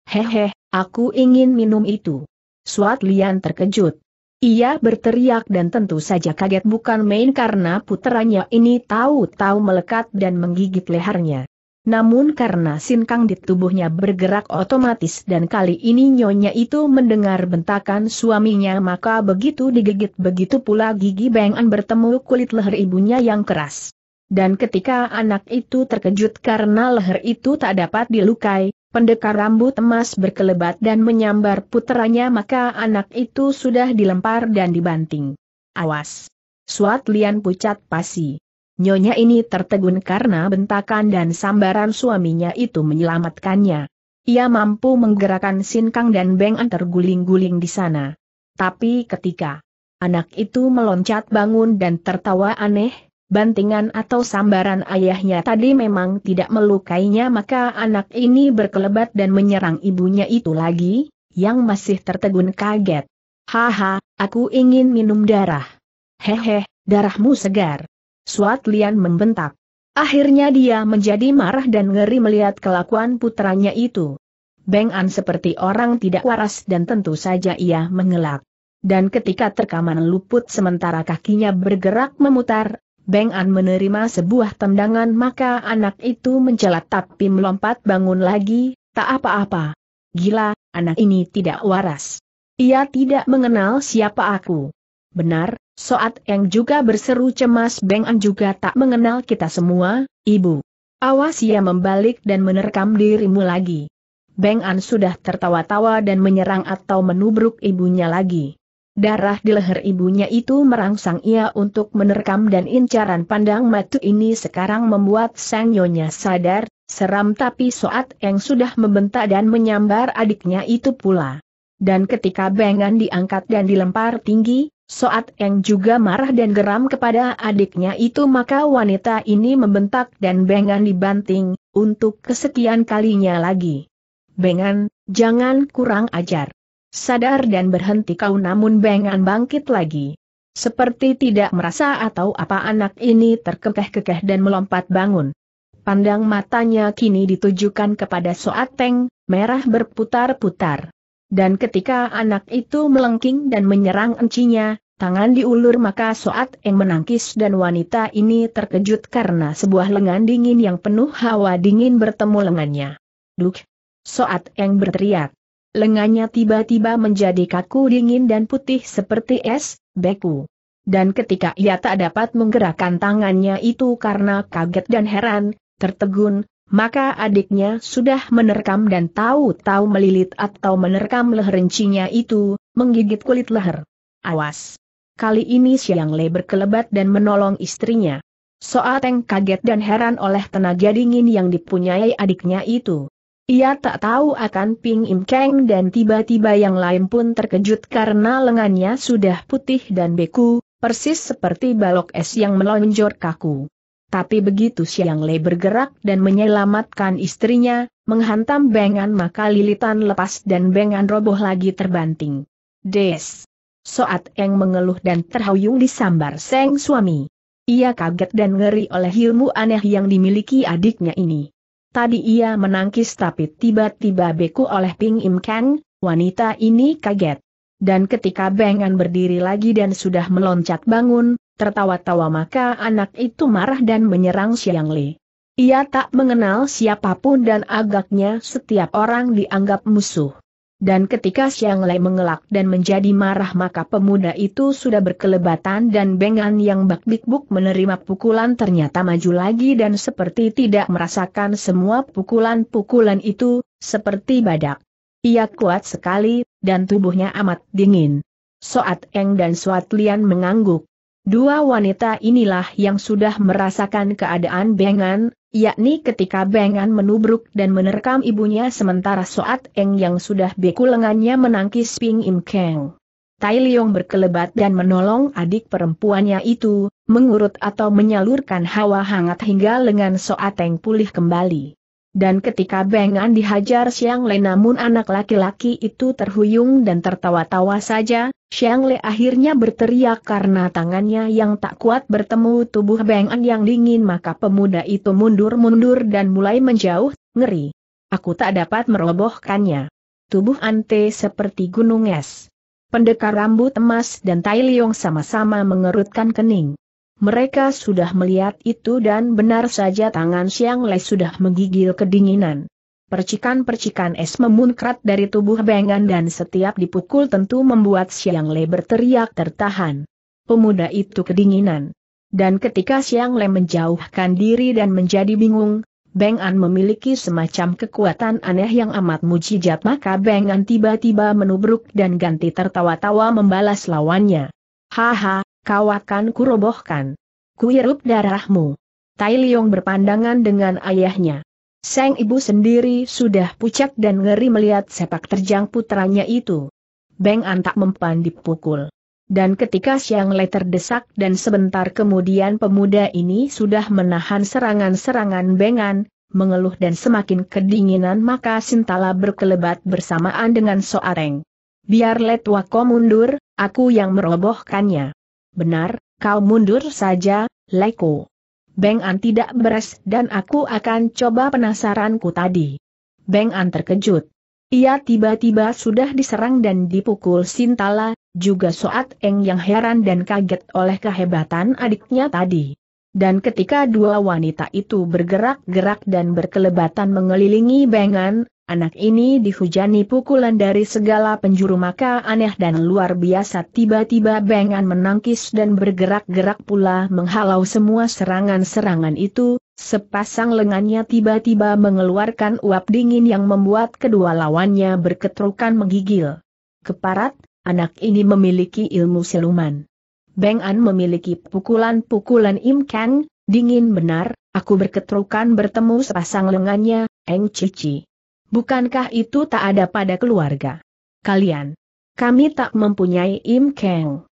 Hehe, aku ingin minum itu. Suat Lian terkejut. Ia berteriak dan tentu saja kaget bukan main karena putranya ini tahu-tahu melekat dan menggigit lehernya. Namun karena sinkang di tubuhnya bergerak otomatis dan kali ini nyonya itu mendengar bentakan suaminya maka begitu digigit begitu pula gigi bengan bertemu kulit leher ibunya yang keras. Dan ketika anak itu terkejut karena leher itu tak dapat dilukai, pendekar rambut emas berkelebat dan menyambar puteranya maka anak itu sudah dilempar dan dibanting. Awas! Suat lian pucat pasi. Nyonya ini tertegun karena bentakan dan sambaran suaminya itu menyelamatkannya. Ia mampu menggerakkan sinkang dan beng terguling-guling di sana. Tapi ketika anak itu meloncat bangun dan tertawa aneh, bantingan atau sambaran ayahnya tadi memang tidak melukainya maka anak ini berkelebat dan menyerang ibunya itu lagi, yang masih tertegun kaget. Haha, aku ingin minum darah. Hehe, darahmu segar. Suat Lian membentak. Akhirnya dia menjadi marah dan ngeri melihat kelakuan putranya itu. Beng An seperti orang tidak waras dan tentu saja ia mengelak. Dan ketika terkaman luput sementara kakinya bergerak memutar, Beng An menerima sebuah tendangan maka anak itu mencelat tapi melompat bangun lagi, tak apa-apa. Gila, anak ini tidak waras. Ia tidak mengenal siapa aku. Benar, Soat Eng juga berseru cemas Beng An juga tak mengenal kita semua, ibu. Awas ia membalik dan menerkam dirimu lagi. Beng An sudah tertawa-tawa dan menyerang atau menubruk ibunya lagi. Darah di leher ibunya itu merangsang ia untuk menerkam dan incaran pandang matu ini sekarang membuat Sang Nyonya sadar, seram tapi Soat Eng sudah membentak dan menyambar adiknya itu pula. Dan ketika Bengan diangkat dan dilempar tinggi, Soat Eng juga marah dan geram kepada adiknya itu maka wanita ini membentak dan Bengan dibanting, untuk kesekian kalinya lagi. Bengan, jangan kurang ajar. Sadar dan berhenti kau namun Bengan bangkit lagi. Seperti tidak merasa atau apa anak ini terkekeh-kekeh dan melompat bangun. Pandang matanya kini ditujukan kepada Soat Eng, merah berputar-putar. Dan ketika anak itu melengking dan menyerang encinya, tangan diulur maka Soat Eng menangkis dan wanita ini terkejut karena sebuah lengan dingin yang penuh hawa dingin bertemu lengannya. Duk! Soat Eng berteriak. Lengannya tiba-tiba menjadi kaku dingin dan putih seperti es, beku. Dan ketika ia tak dapat menggerakkan tangannya itu karena kaget dan heran, tertegun, maka adiknya sudah menerkam dan tahu-tahu melilit atau menerkam leher encinya itu, menggigit kulit leher. Awas! Kali ini Siang Le berkelebat dan menolong istrinya. Soateng Teng kaget dan heran oleh tenaga dingin yang dipunyai adiknya itu. Ia tak tahu akan Ping Im keng dan tiba-tiba yang lain pun terkejut karena lengannya sudah putih dan beku, persis seperti balok es yang melonjor kaku. Tapi begitu Siang Le bergerak dan menyelamatkan istrinya, menghantam Bengan maka lilitan lepas dan Bengan roboh lagi terbanting. Des! Soat Eng mengeluh dan terhuyung disambar Seng suami. Ia kaget dan ngeri oleh ilmu aneh yang dimiliki adiknya ini. Tadi ia menangkis tapi tiba-tiba beku oleh Ping Im Kang, wanita ini kaget. Dan ketika Bengan berdiri lagi dan sudah meloncat bangun, Tertawa-tawa maka anak itu marah dan menyerang Xiang Li. Ia tak mengenal siapapun dan agaknya setiap orang dianggap musuh. Dan ketika Xiang Lei mengelak dan menjadi marah maka pemuda itu sudah berkelebatan dan Bengan yang bak bikbuk menerima pukulan ternyata maju lagi dan seperti tidak merasakan semua pukulan-pukulan itu, seperti badak. Ia kuat sekali, dan tubuhnya amat dingin. Soat Eng dan Soat Lian mengangguk. Dua wanita inilah yang sudah merasakan keadaan Bengan, yakni ketika Bengan menubruk dan menerkam ibunya sementara Soat Eng yang sudah beku lengannya menangkis Ping Im Keng. Tai Leong berkelebat dan menolong adik perempuannya itu, mengurut atau menyalurkan hawa hangat hingga lengan soat eng pulih kembali. Dan ketika Bengan dihajar Siang Le namun anak laki-laki itu terhuyung dan tertawa-tawa saja, Siang Le akhirnya berteriak karena tangannya yang tak kuat bertemu tubuh Bengan yang dingin maka pemuda itu mundur-mundur dan mulai menjauh, ngeri. Aku tak dapat merobohkannya. Tubuh Ante seperti gunung es. Pendekar rambut emas dan Tai Leong sama-sama mengerutkan kening. Mereka sudah melihat itu dan benar saja tangan Siang Lei sudah menggigil kedinginan. Percikan-percikan es memunkrat dari tubuh Bengan dan setiap dipukul tentu membuat Siang Le berteriak tertahan. Pemuda itu kedinginan. Dan ketika Siang Le menjauhkan diri dan menjadi bingung, Beng An memiliki semacam kekuatan aneh yang amat mujizat maka Beng An tiba-tiba menubruk dan ganti tertawa-tawa membalas lawannya. Haha, kau akan kurobohkan. Kuirup darahmu. Tai Liong berpandangan dengan ayahnya. Seng ibu sendiri sudah pucat dan ngeri melihat sepak terjang putranya itu. Beng An tak mempan dipukul. Dan ketika siang Le terdesak dan sebentar kemudian pemuda ini sudah menahan serangan-serangan Beng An, mengeluh dan semakin kedinginan maka Sintala berkelebat bersamaan dengan Soareng. Biar Letwako mundur, aku yang merobohkannya benar, kau mundur saja, Leko. Beng An tidak beres dan aku akan coba penasaranku tadi. Beng An terkejut. Ia tiba-tiba sudah diserang dan dipukul Sintala, juga Soat Eng yang heran dan kaget oleh kehebatan adiknya tadi. Dan ketika dua wanita itu bergerak-gerak dan berkelebatan mengelilingi Bengan, Anak ini dihujani pukulan dari segala penjuru maka aneh dan luar biasa tiba-tiba Bengan menangkis dan bergerak-gerak pula menghalau semua serangan-serangan itu, sepasang lengannya tiba-tiba mengeluarkan uap dingin yang membuat kedua lawannya berketrukan menggigil. Keparat, anak ini memiliki ilmu siluman. Bengan memiliki pukulan-pukulan imkan, dingin benar, aku berketrukan bertemu sepasang lengannya, Eng Cici. Bukankah itu tak ada pada keluarga? Kalian. Kami tak mempunyai Im Keng.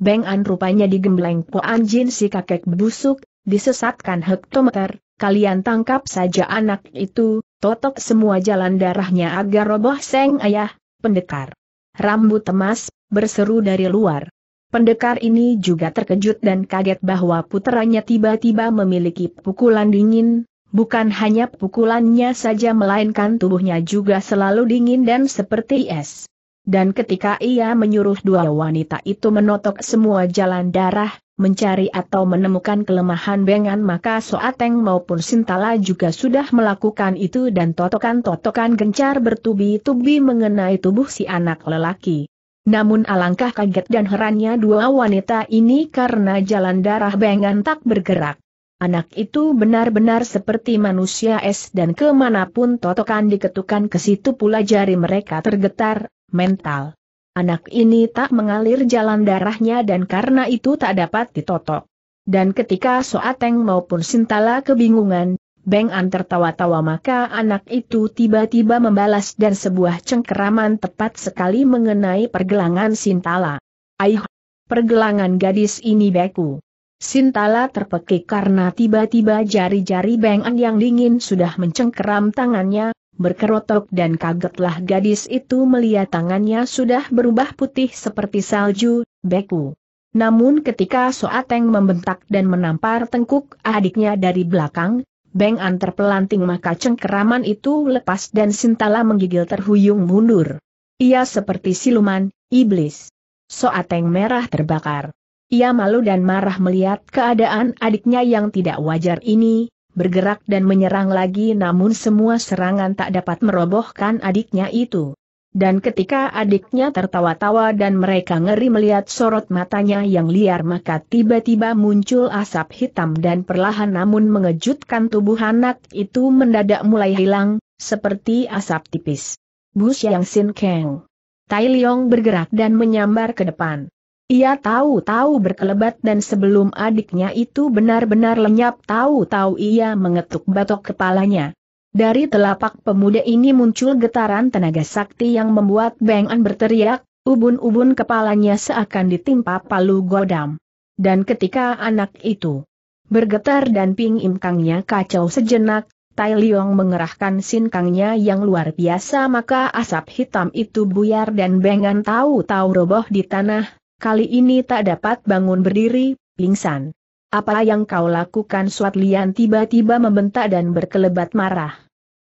Beng An rupanya digembleng Po Anjin si kakek busuk, disesatkan hektometer, kalian tangkap saja anak itu, totok semua jalan darahnya agar roboh seng ayah, pendekar. Rambut temas, berseru dari luar. Pendekar ini juga terkejut dan kaget bahwa putranya tiba-tiba memiliki pukulan dingin, Bukan hanya pukulannya saja melainkan tubuhnya juga selalu dingin dan seperti es. Dan ketika ia menyuruh dua wanita itu menotok semua jalan darah, mencari atau menemukan kelemahan Bengan maka Soateng maupun Sintala juga sudah melakukan itu dan totokan-totokan gencar bertubi-tubi mengenai tubuh si anak lelaki. Namun alangkah kaget dan herannya dua wanita ini karena jalan darah Bengan tak bergerak. Anak itu benar-benar seperti manusia es dan kemanapun totokan diketukan ke situ pula jari mereka tergetar, mental. Anak ini tak mengalir jalan darahnya dan karena itu tak dapat ditotok. Dan ketika Soateng maupun Sintala kebingungan, Beng An tertawa-tawa maka anak itu tiba-tiba membalas dan sebuah cengkeraman tepat sekali mengenai pergelangan Sintala. Aih! Pergelangan gadis ini beku. Sintala terpekik karena tiba-tiba jari-jari Beng yang dingin sudah mencengkeram tangannya, berkerotok dan kagetlah gadis itu melihat tangannya sudah berubah putih seperti salju, beku. Namun ketika Soateng membentak dan menampar tengkuk adiknya dari belakang, Beng An terpelanting maka cengkeraman itu lepas dan Sintala menggigil terhuyung mundur. Ia seperti siluman, iblis. Soateng merah terbakar. Ia malu dan marah melihat keadaan adiknya yang tidak wajar ini, bergerak dan menyerang lagi namun semua serangan tak dapat merobohkan adiknya itu. Dan ketika adiknya tertawa-tawa dan mereka ngeri melihat sorot matanya yang liar maka tiba-tiba muncul asap hitam dan perlahan namun mengejutkan tubuh anak itu mendadak mulai hilang, seperti asap tipis. Bus Yang Sin Kang. Tai Leong bergerak dan menyambar ke depan. Ia tahu-tahu berkelebat dan sebelum adiknya itu benar-benar lenyap tahu-tahu ia mengetuk batok kepalanya. Dari telapak pemuda ini muncul getaran tenaga sakti yang membuat An berteriak, ubun-ubun kepalanya seakan ditimpa palu godam. Dan ketika anak itu bergetar dan ping imkangnya kacau sejenak, Tai Liong mengerahkan sinkangnya yang luar biasa maka asap hitam itu buyar dan An tahu-tahu roboh di tanah, Kali ini tak dapat bangun berdiri, pingsan. Apa yang kau lakukan Suat Lian tiba-tiba membentak dan berkelebat marah.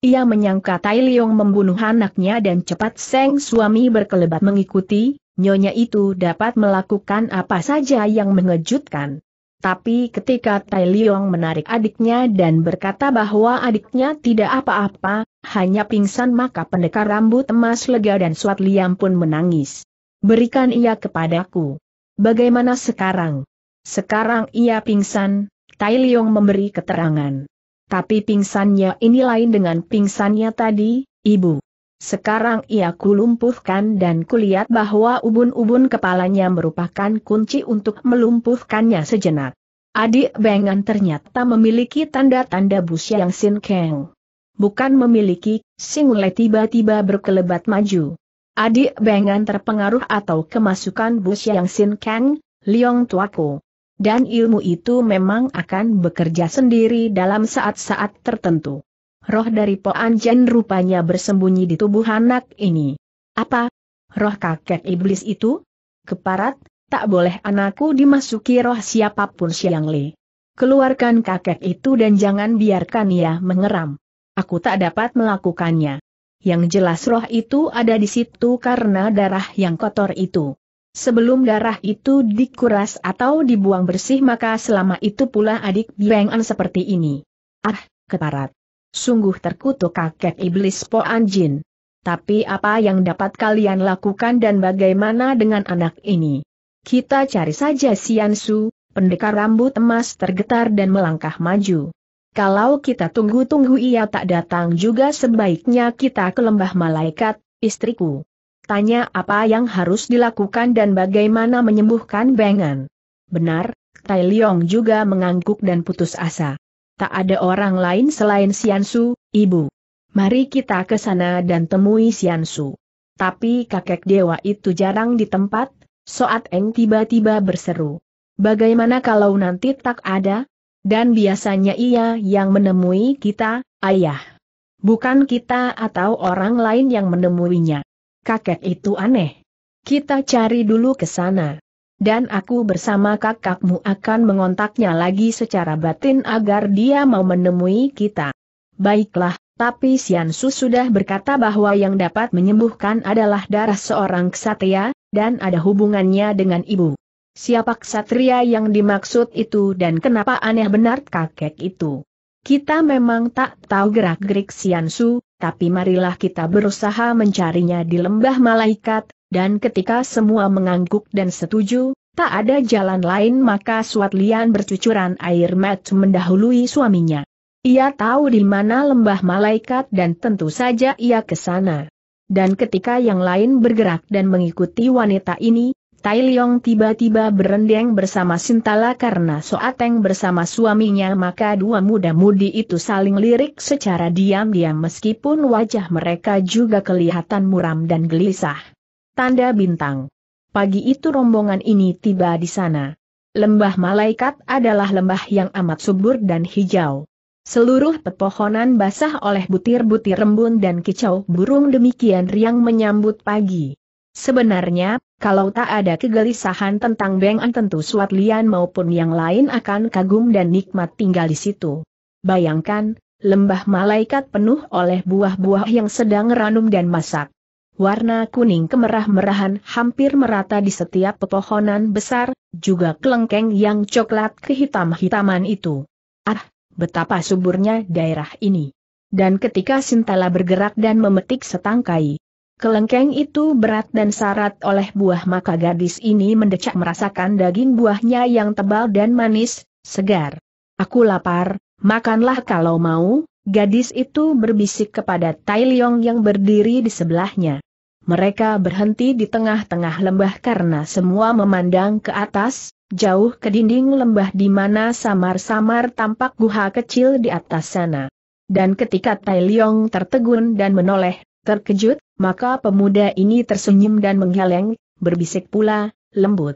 Ia menyangka Tai Leong membunuh anaknya dan cepat Seng suami berkelebat mengikuti, nyonya itu dapat melakukan apa saja yang mengejutkan. Tapi ketika Tai Leong menarik adiknya dan berkata bahwa adiknya tidak apa-apa, hanya pingsan maka pendekar rambut emas lega dan Suat Liam pun menangis. Berikan ia kepadaku. Bagaimana sekarang? Sekarang ia pingsan, Tai Leong memberi keterangan. Tapi pingsannya ini lain dengan pingsannya tadi, ibu. Sekarang ia kulumpuhkan dan kulihat bahwa ubun-ubun kepalanya merupakan kunci untuk melumpuhkannya sejenak. Adik Bengan ternyata memiliki tanda-tanda bus yang sinkeng. Bukan memiliki, Singule tiba-tiba berkelebat maju. Adik Bengan terpengaruh atau kemasukan Bus Yang Sin Kang, Liong Tuako. Dan ilmu itu memang akan bekerja sendiri dalam saat-saat tertentu. Roh dari Po Anjen rupanya bersembunyi di tubuh anak ini. Apa? Roh kakek iblis itu? Keparat, tak boleh anakku dimasuki roh siapapun Siang Le. Keluarkan kakek itu dan jangan biarkan ia mengeram. Aku tak dapat melakukannya. Yang jelas roh itu ada di situ karena darah yang kotor itu. Sebelum darah itu dikuras atau dibuang bersih maka selama itu pula adik bengan seperti ini. Ah, keparat. Sungguh terkutuk kakek iblis Po Anjin. Tapi apa yang dapat kalian lakukan dan bagaimana dengan anak ini? Kita cari saja Sian Su, pendekar rambut emas tergetar dan melangkah maju. Kalau kita tunggu-tunggu ia tak datang juga sebaiknya kita ke lembah malaikat, istriku. Tanya apa yang harus dilakukan dan bagaimana menyembuhkan bengan. Benar, Tai Leong juga mengangguk dan putus asa. Tak ada orang lain selain Siansu, ibu. Mari kita ke sana dan temui Siansu. Tapi kakek dewa itu jarang di tempat, Soat Eng tiba-tiba berseru. Bagaimana kalau nanti tak ada? Dan biasanya ia yang menemui kita, ayah. Bukan kita atau orang lain yang menemuinya. Kakek itu aneh. Kita cari dulu ke sana. Dan aku bersama kakakmu akan mengontaknya lagi secara batin agar dia mau menemui kita. Baiklah, tapi Sian Su sudah berkata bahwa yang dapat menyembuhkan adalah darah seorang ksatria dan ada hubungannya dengan ibu. Siapa ksatria yang dimaksud itu dan kenapa aneh benar kakek itu? Kita memang tak tahu gerak-gerik Siansu, tapi marilah kita berusaha mencarinya di lembah malaikat, dan ketika semua mengangguk dan setuju, tak ada jalan lain maka Suat Lian bercucuran air mat mendahului suaminya. Ia tahu di mana lembah malaikat dan tentu saja ia ke sana. Dan ketika yang lain bergerak dan mengikuti wanita ini, Tai Liong tiba-tiba berendeng bersama Sintala karena Soateng bersama suaminya maka dua muda-mudi itu saling lirik secara diam-diam meskipun wajah mereka juga kelihatan muram dan gelisah. Tanda bintang. Pagi itu rombongan ini tiba di sana. Lembah Malaikat adalah lembah yang amat subur dan hijau. Seluruh pepohonan basah oleh butir-butir rembun dan kicau burung demikian riang menyambut pagi. Sebenarnya, kalau tak ada kegelisahan tentang Beng An tentu Suat Lian maupun yang lain akan kagum dan nikmat tinggal di situ. Bayangkan, lembah malaikat penuh oleh buah-buah yang sedang ranum dan masak. Warna kuning kemerah-merahan hampir merata di setiap pepohonan besar, juga kelengkeng yang coklat kehitam-hitaman itu. Ah, betapa suburnya daerah ini. Dan ketika Sintala bergerak dan memetik setangkai, Kelengkeng itu berat dan sarat oleh buah maka gadis ini mendecak merasakan daging buahnya yang tebal dan manis, segar. Aku lapar, makanlah kalau mau, gadis itu berbisik kepada Tai Leong yang berdiri di sebelahnya. Mereka berhenti di tengah-tengah lembah karena semua memandang ke atas, jauh ke dinding lembah di mana samar-samar tampak guha kecil di atas sana. Dan ketika Tai Leong tertegun dan menoleh, Terkejut, maka pemuda ini tersenyum dan menghaleng, berbisik pula, lembut.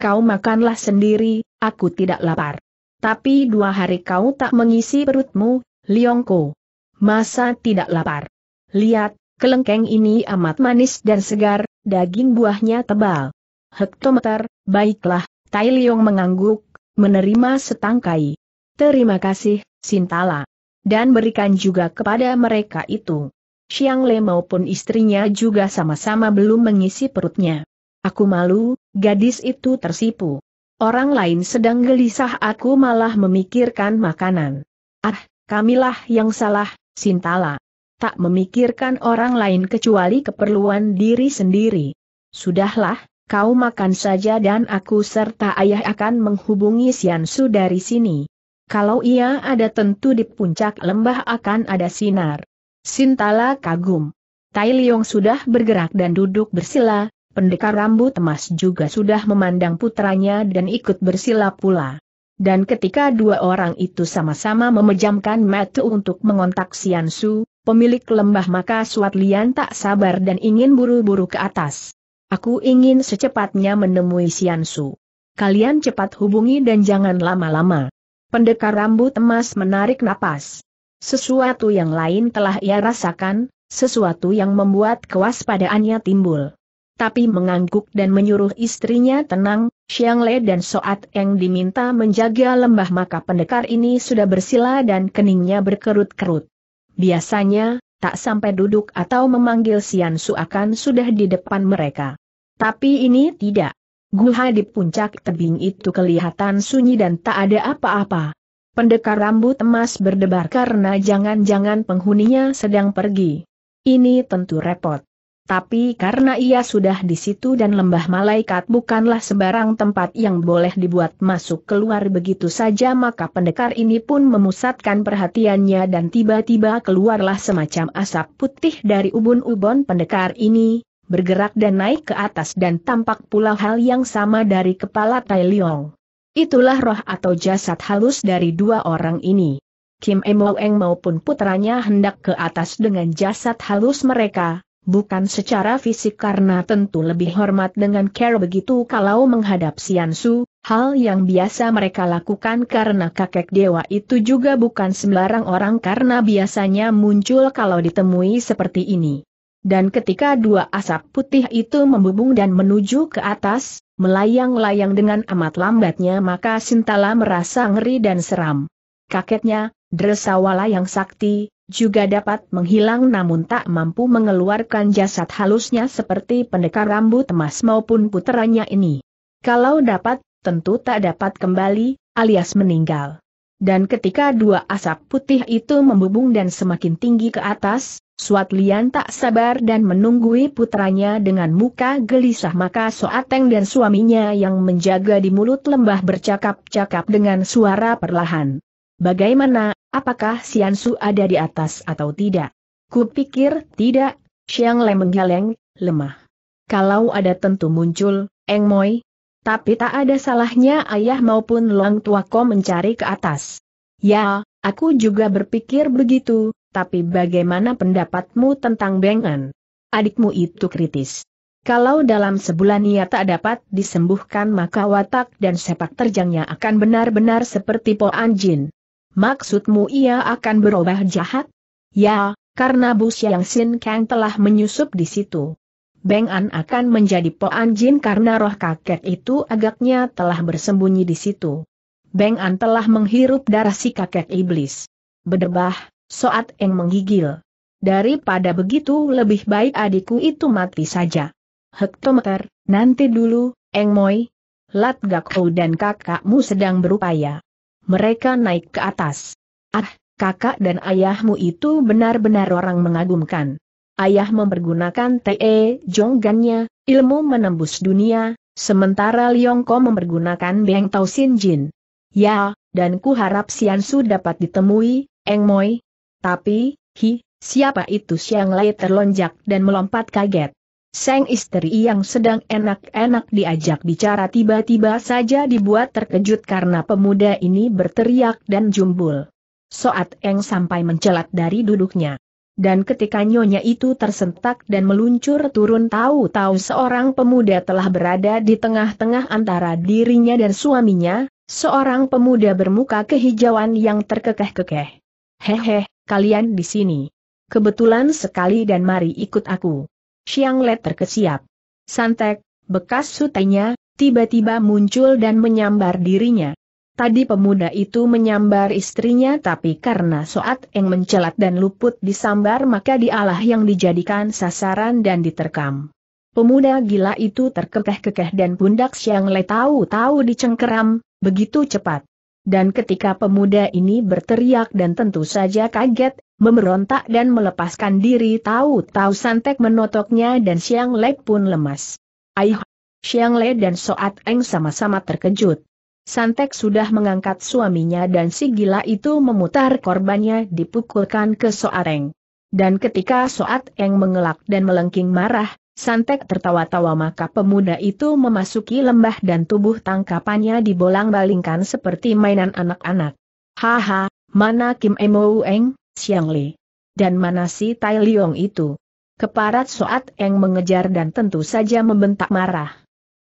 Kau makanlah sendiri, aku tidak lapar. Tapi dua hari kau tak mengisi perutmu, Liongko. Masa tidak lapar? Lihat, kelengkeng ini amat manis dan segar, daging buahnya tebal. Hektometer, baiklah, Tai Liong mengangguk, menerima setangkai. Terima kasih, Sintala. Dan berikan juga kepada mereka itu. Xiang Le maupun istrinya juga sama-sama belum mengisi perutnya. Aku malu, gadis itu tersipu. Orang lain sedang gelisah aku malah memikirkan makanan. Ah, kamilah yang salah, Sintala. Tak memikirkan orang lain kecuali keperluan diri sendiri. Sudahlah, kau makan saja dan aku serta ayah akan menghubungi Su dari sini. Kalau ia ada tentu di puncak lembah akan ada sinar. Sintala kagum. Tai Liong sudah bergerak dan duduk bersila, pendekar rambut emas juga sudah memandang putranya dan ikut bersila pula. Dan ketika dua orang itu sama-sama memejamkan mata untuk mengontak Sian Su, pemilik lembah maka Suat Lian tak sabar dan ingin buru-buru ke atas. Aku ingin secepatnya menemui Sian Su. Kalian cepat hubungi dan jangan lama-lama. Pendekar rambut emas menarik napas. Sesuatu yang lain telah ia rasakan, sesuatu yang membuat kewaspadaannya timbul. Tapi mengangguk dan menyuruh istrinya tenang, Xiang Le dan Soat Eng diminta menjaga lembah maka pendekar ini sudah bersila dan keningnya berkerut-kerut. Biasanya, tak sampai duduk atau memanggil Sian Su akan sudah di depan mereka. Tapi ini tidak. Guha di puncak tebing itu kelihatan sunyi dan tak ada apa-apa. Pendekar rambut emas berdebar karena jangan-jangan penghuninya sedang pergi. Ini tentu repot. Tapi karena ia sudah di situ dan lembah malaikat bukanlah sebarang tempat yang boleh dibuat masuk keluar begitu saja maka pendekar ini pun memusatkan perhatiannya dan tiba-tiba keluarlah semacam asap putih dari ubun-ubun pendekar ini, bergerak dan naik ke atas dan tampak pula hal yang sama dari kepala Tai Leong. Itulah roh atau jasad halus dari dua orang ini. Kim Emoeng maupun putranya hendak ke atas dengan jasad halus mereka, bukan secara fisik karena tentu lebih hormat dengan care begitu kalau menghadap Siansu, hal yang biasa mereka lakukan karena kakek dewa itu juga bukan sembarang orang karena biasanya muncul kalau ditemui seperti ini. Dan ketika dua asap putih itu membubung dan menuju ke atas, melayang-layang dengan amat lambatnya maka Sintala merasa ngeri dan seram. Kakeknya, Dresawala yang sakti, juga dapat menghilang namun tak mampu mengeluarkan jasad halusnya seperti pendekar rambut emas maupun puteranya ini. Kalau dapat, tentu tak dapat kembali, alias meninggal. Dan ketika dua asap putih itu membubung dan semakin tinggi ke atas, Suat Lian tak sabar dan menunggui putranya dengan muka gelisah maka Soateng dan suaminya yang menjaga di mulut lembah bercakap-cakap dengan suara perlahan. Bagaimana, apakah Sian Su ada di atas atau tidak? Kupikir tidak, Siang Le menggeleng, lemah. Kalau ada tentu muncul, Eng Moi. Tapi tak ada salahnya ayah maupun Long Ko mencari ke atas. Ya, aku juga berpikir begitu, tapi bagaimana pendapatmu tentang Bengan, Adikmu itu kritis. Kalau dalam sebulan ia tak dapat disembuhkan maka watak dan sepak terjangnya akan benar-benar seperti Po Anjin. Maksudmu ia akan berubah jahat? Ya, karena Bu Xiang Sin Kang telah menyusup di situ. Beng An akan menjadi Po Anjin karena roh kakek itu agaknya telah bersembunyi di situ. Beng An telah menghirup darah si kakek iblis. Bedebah. Soat Eng menggigil. Daripada begitu lebih baik adikku itu mati saja. Hektometer, nanti dulu, Eng Moi. Lat Gakho dan kakakmu sedang berupaya. Mereka naik ke atas. Ah, kakak dan ayahmu itu benar-benar orang mengagumkan. Ayah mempergunakan T.E. Jonggannya, ilmu menembus dunia, sementara Liongko mempergunakan Beng Tau Sin Jin. Ya, dan ku harap Siansu dapat ditemui, Eng Moi, tapi, hi, siapa itu Siang Lai terlonjak dan melompat kaget. Sang istri yang sedang enak-enak diajak bicara tiba-tiba saja dibuat terkejut karena pemuda ini berteriak dan jumbul. Soat Eng sampai mencelat dari duduknya. Dan ketika nyonya itu tersentak dan meluncur turun tahu-tahu seorang pemuda telah berada di tengah-tengah antara dirinya dan suaminya, seorang pemuda bermuka kehijauan yang terkekeh-kekeh. Hehe, kalian di sini. Kebetulan sekali dan mari ikut aku. Xiang Le terkesiap. Santek, bekas sutenya, tiba-tiba muncul dan menyambar dirinya. Tadi pemuda itu menyambar istrinya tapi karena Soat yang mencelat dan luput disambar maka dialah yang dijadikan sasaran dan diterkam. Pemuda gila itu terkekeh-kekeh dan pundak Xiang Le tahu-tahu dicengkeram, begitu cepat. Dan ketika pemuda ini berteriak dan tentu saja kaget, memberontak dan melepaskan diri tahu-tahu Santek menotoknya dan Siang Le pun lemas. Aih! Siang Le dan Soat Eng sama-sama terkejut. Santek sudah mengangkat suaminya dan si gila itu memutar korbannya dipukulkan ke Soat Eng. Dan ketika Soat Eng mengelak dan melengking marah, Santek tertawa-tawa maka pemuda itu memasuki lembah dan tubuh tangkapannya dibolang-balingkan seperti mainan anak-anak. Haha, mana Kim Emo Eng, Siang Li? Dan mana si Tai Liong itu? Keparat Soat Eng mengejar dan tentu saja membentak marah.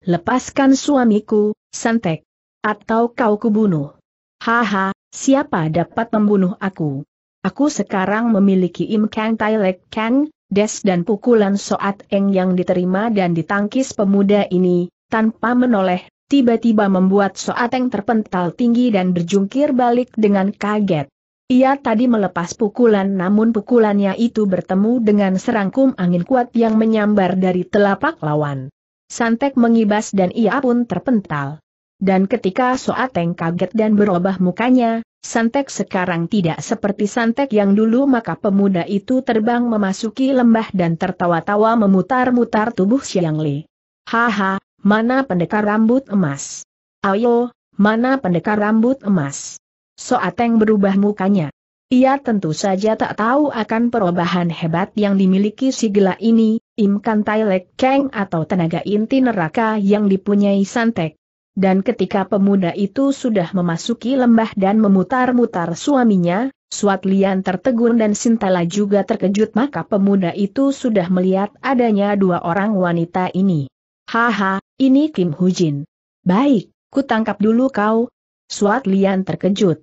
Lepaskan suamiku, Santek. Atau kau kubunuh. Haha, siapa dapat membunuh aku? Aku sekarang memiliki Im Kang Tai Lek Kang, des dan pukulan Soat Eng yang diterima dan ditangkis pemuda ini, tanpa menoleh, tiba-tiba membuat Soat Eng terpental tinggi dan berjungkir balik dengan kaget. Ia tadi melepas pukulan namun pukulannya itu bertemu dengan serangkum angin kuat yang menyambar dari telapak lawan. Santek mengibas dan ia pun terpental. Dan ketika Soateng kaget dan berubah mukanya, Santek sekarang tidak seperti Santek yang dulu maka pemuda itu terbang memasuki lembah dan tertawa-tawa memutar-mutar tubuh Siang Li. Haha, mana pendekar rambut emas? Ayo, mana pendekar rambut emas? Soateng berubah mukanya. Ia tentu saja tak tahu akan perubahan hebat yang dimiliki si gila ini, imkan Tailek Kang atau tenaga inti neraka yang dipunyai Santek. Dan ketika pemuda itu sudah memasuki lembah dan memutar-mutar suaminya, Suat Lian tertegun dan Sintala juga terkejut maka pemuda itu sudah melihat adanya dua orang wanita ini. Haha, ini Kim Hujin. Baik, ku tangkap dulu kau. Suat Lian terkejut.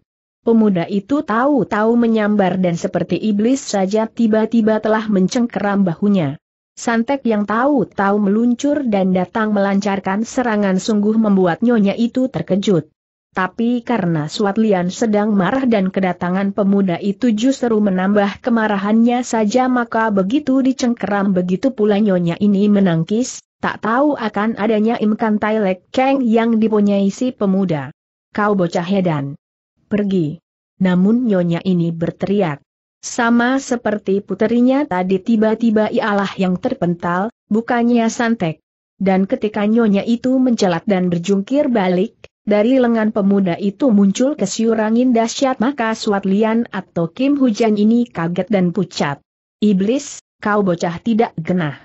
Pemuda itu tahu-tahu menyambar dan seperti iblis saja tiba-tiba telah mencengkeram bahunya. Santek yang tahu-tahu meluncur dan datang melancarkan serangan sungguh membuat nyonya itu terkejut. Tapi karena Suat Lian sedang marah dan kedatangan pemuda itu justru menambah kemarahannya saja maka begitu dicengkeram begitu pula nyonya ini menangkis, tak tahu akan adanya imkan tai Keng yang dipunyai si pemuda. Kau bocah hedan. Pergi. Namun nyonya ini berteriak. Sama seperti puterinya tadi tiba-tiba ialah yang terpental, bukannya Santek. Dan ketika nyonya itu mencelat dan berjungkir balik, dari lengan pemuda itu muncul kesiurangin dahsyat maka Suat Lian atau Kim Hujan ini kaget dan pucat. Iblis, kau bocah tidak genah.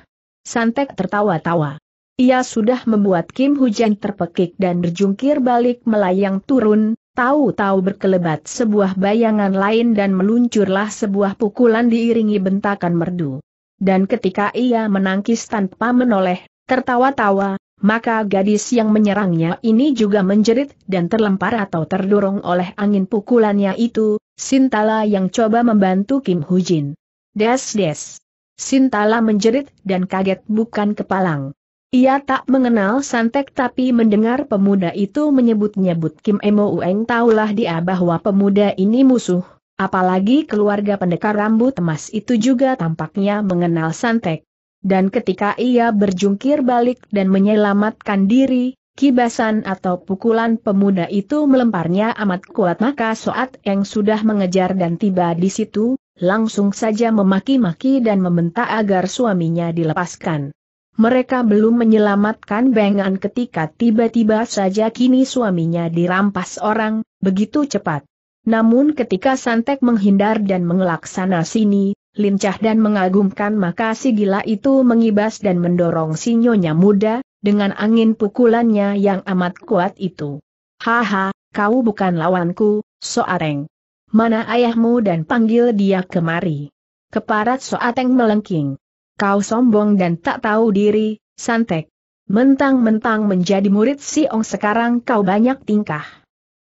Santek tertawa-tawa. Ia sudah membuat Kim Hujan terpekik dan berjungkir balik melayang turun, Tahu-tahu berkelebat sebuah bayangan lain dan meluncurlah sebuah pukulan diiringi bentakan merdu. Dan ketika ia menangkis tanpa menoleh, tertawa-tawa, maka gadis yang menyerangnya ini juga menjerit dan terlempar atau terdorong oleh angin pukulannya itu, Sintala yang coba membantu Kim Hujin. Des-des. Sintala menjerit dan kaget bukan kepalang. Ia tak mengenal Santek tapi mendengar pemuda itu menyebut-nyebut Kim Emo Ueng taulah dia bahwa pemuda ini musuh, apalagi keluarga pendekar rambut emas itu juga tampaknya mengenal Santek. Dan ketika ia berjungkir balik dan menyelamatkan diri, kibasan atau pukulan pemuda itu melemparnya amat kuat maka Soat Eng sudah mengejar dan tiba di situ, langsung saja memaki-maki dan membentak agar suaminya dilepaskan. Mereka belum menyelamatkan Bengan ketika tiba-tiba saja kini suaminya dirampas orang, begitu cepat. Namun ketika Santek menghindar dan mengelak sana sini, lincah dan mengagumkan maka si gila itu mengibas dan mendorong si muda, dengan angin pukulannya yang amat kuat itu. Haha, kau bukan lawanku, Soareng. Mana ayahmu dan panggil dia kemari. Keparat Soateng melengking. Kau sombong dan tak tahu diri, Santek. Mentang-mentang menjadi murid Si Ong sekarang kau banyak tingkah.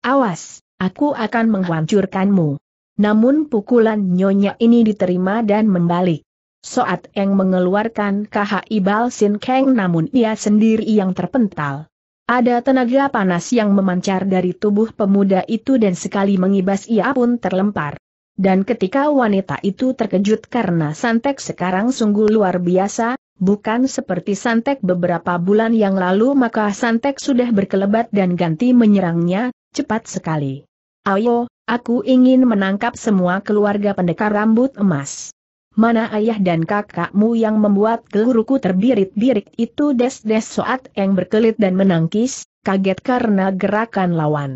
Awas, aku akan menghancurkanmu. Namun pukulan nyonya ini diterima dan membalik. Soat Eng mengeluarkan ibal sin Keng namun ia sendiri yang terpental. Ada tenaga panas yang memancar dari tubuh pemuda itu dan sekali mengibas ia pun terlempar. Dan ketika wanita itu terkejut karena Santek sekarang sungguh luar biasa, bukan seperti Santek beberapa bulan yang lalu maka Santek sudah berkelebat dan ganti menyerangnya, cepat sekali. Ayo, aku ingin menangkap semua keluarga pendekar rambut emas. Mana ayah dan kakakmu yang membuat geluruku terbirit-birit itu des-des soat yang berkelit dan menangkis, kaget karena gerakan lawan.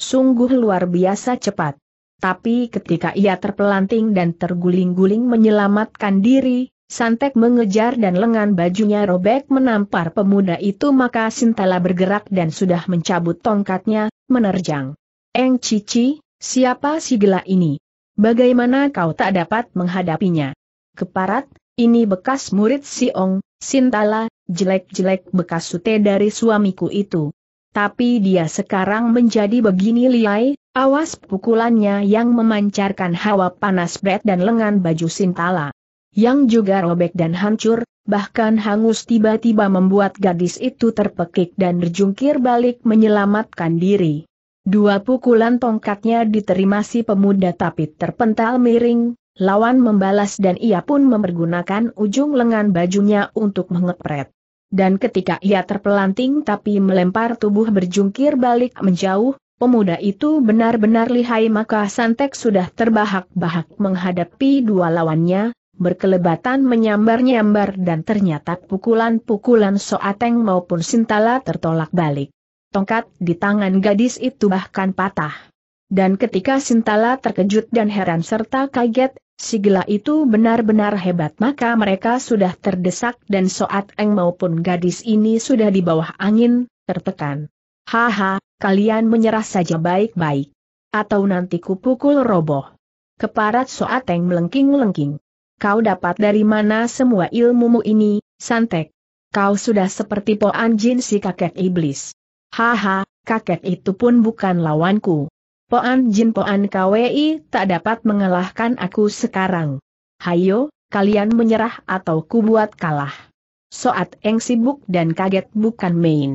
Sungguh luar biasa cepat. Tapi ketika ia terpelanting dan terguling-guling menyelamatkan diri, Santek mengejar dan lengan bajunya robek menampar pemuda itu maka Sintala bergerak dan sudah mencabut tongkatnya, menerjang. Eng Cici, siapa si gila ini? Bagaimana kau tak dapat menghadapinya? Keparat, ini bekas murid si Ong, Sintala, jelek-jelek bekas sute dari suamiku itu. Tapi dia sekarang menjadi begini liai, awas pukulannya yang memancarkan hawa panas bret dan lengan baju Sintala. Yang juga robek dan hancur, bahkan hangus tiba-tiba membuat gadis itu terpekik dan berjungkir balik menyelamatkan diri. Dua pukulan tongkatnya diterima si pemuda tapi terpental miring, lawan membalas dan ia pun mempergunakan ujung lengan bajunya untuk mengepret dan ketika ia terpelanting tapi melempar tubuh berjungkir balik menjauh, pemuda itu benar-benar lihai maka Santek sudah terbahak-bahak menghadapi dua lawannya, berkelebatan menyambar-nyambar dan ternyata pukulan-pukulan Soateng maupun Sintala tertolak balik. Tongkat di tangan gadis itu bahkan patah. Dan ketika Sintala terkejut dan heran serta kaget, Si itu benar-benar hebat maka mereka sudah terdesak dan Soat Eng maupun gadis ini sudah di bawah angin, tertekan. Haha, kalian menyerah saja baik-baik. Atau nanti kupukul roboh. Keparat Soat Eng melengking lengking Kau dapat dari mana semua ilmumu ini, Santek? Kau sudah seperti Poan Jin si kakek iblis. Haha, kakek itu pun bukan lawanku. Poan Jin Poan KWI tak dapat mengalahkan aku sekarang. Hayo, kalian menyerah atau kubuat kalah. Soat Eng sibuk dan kaget bukan main.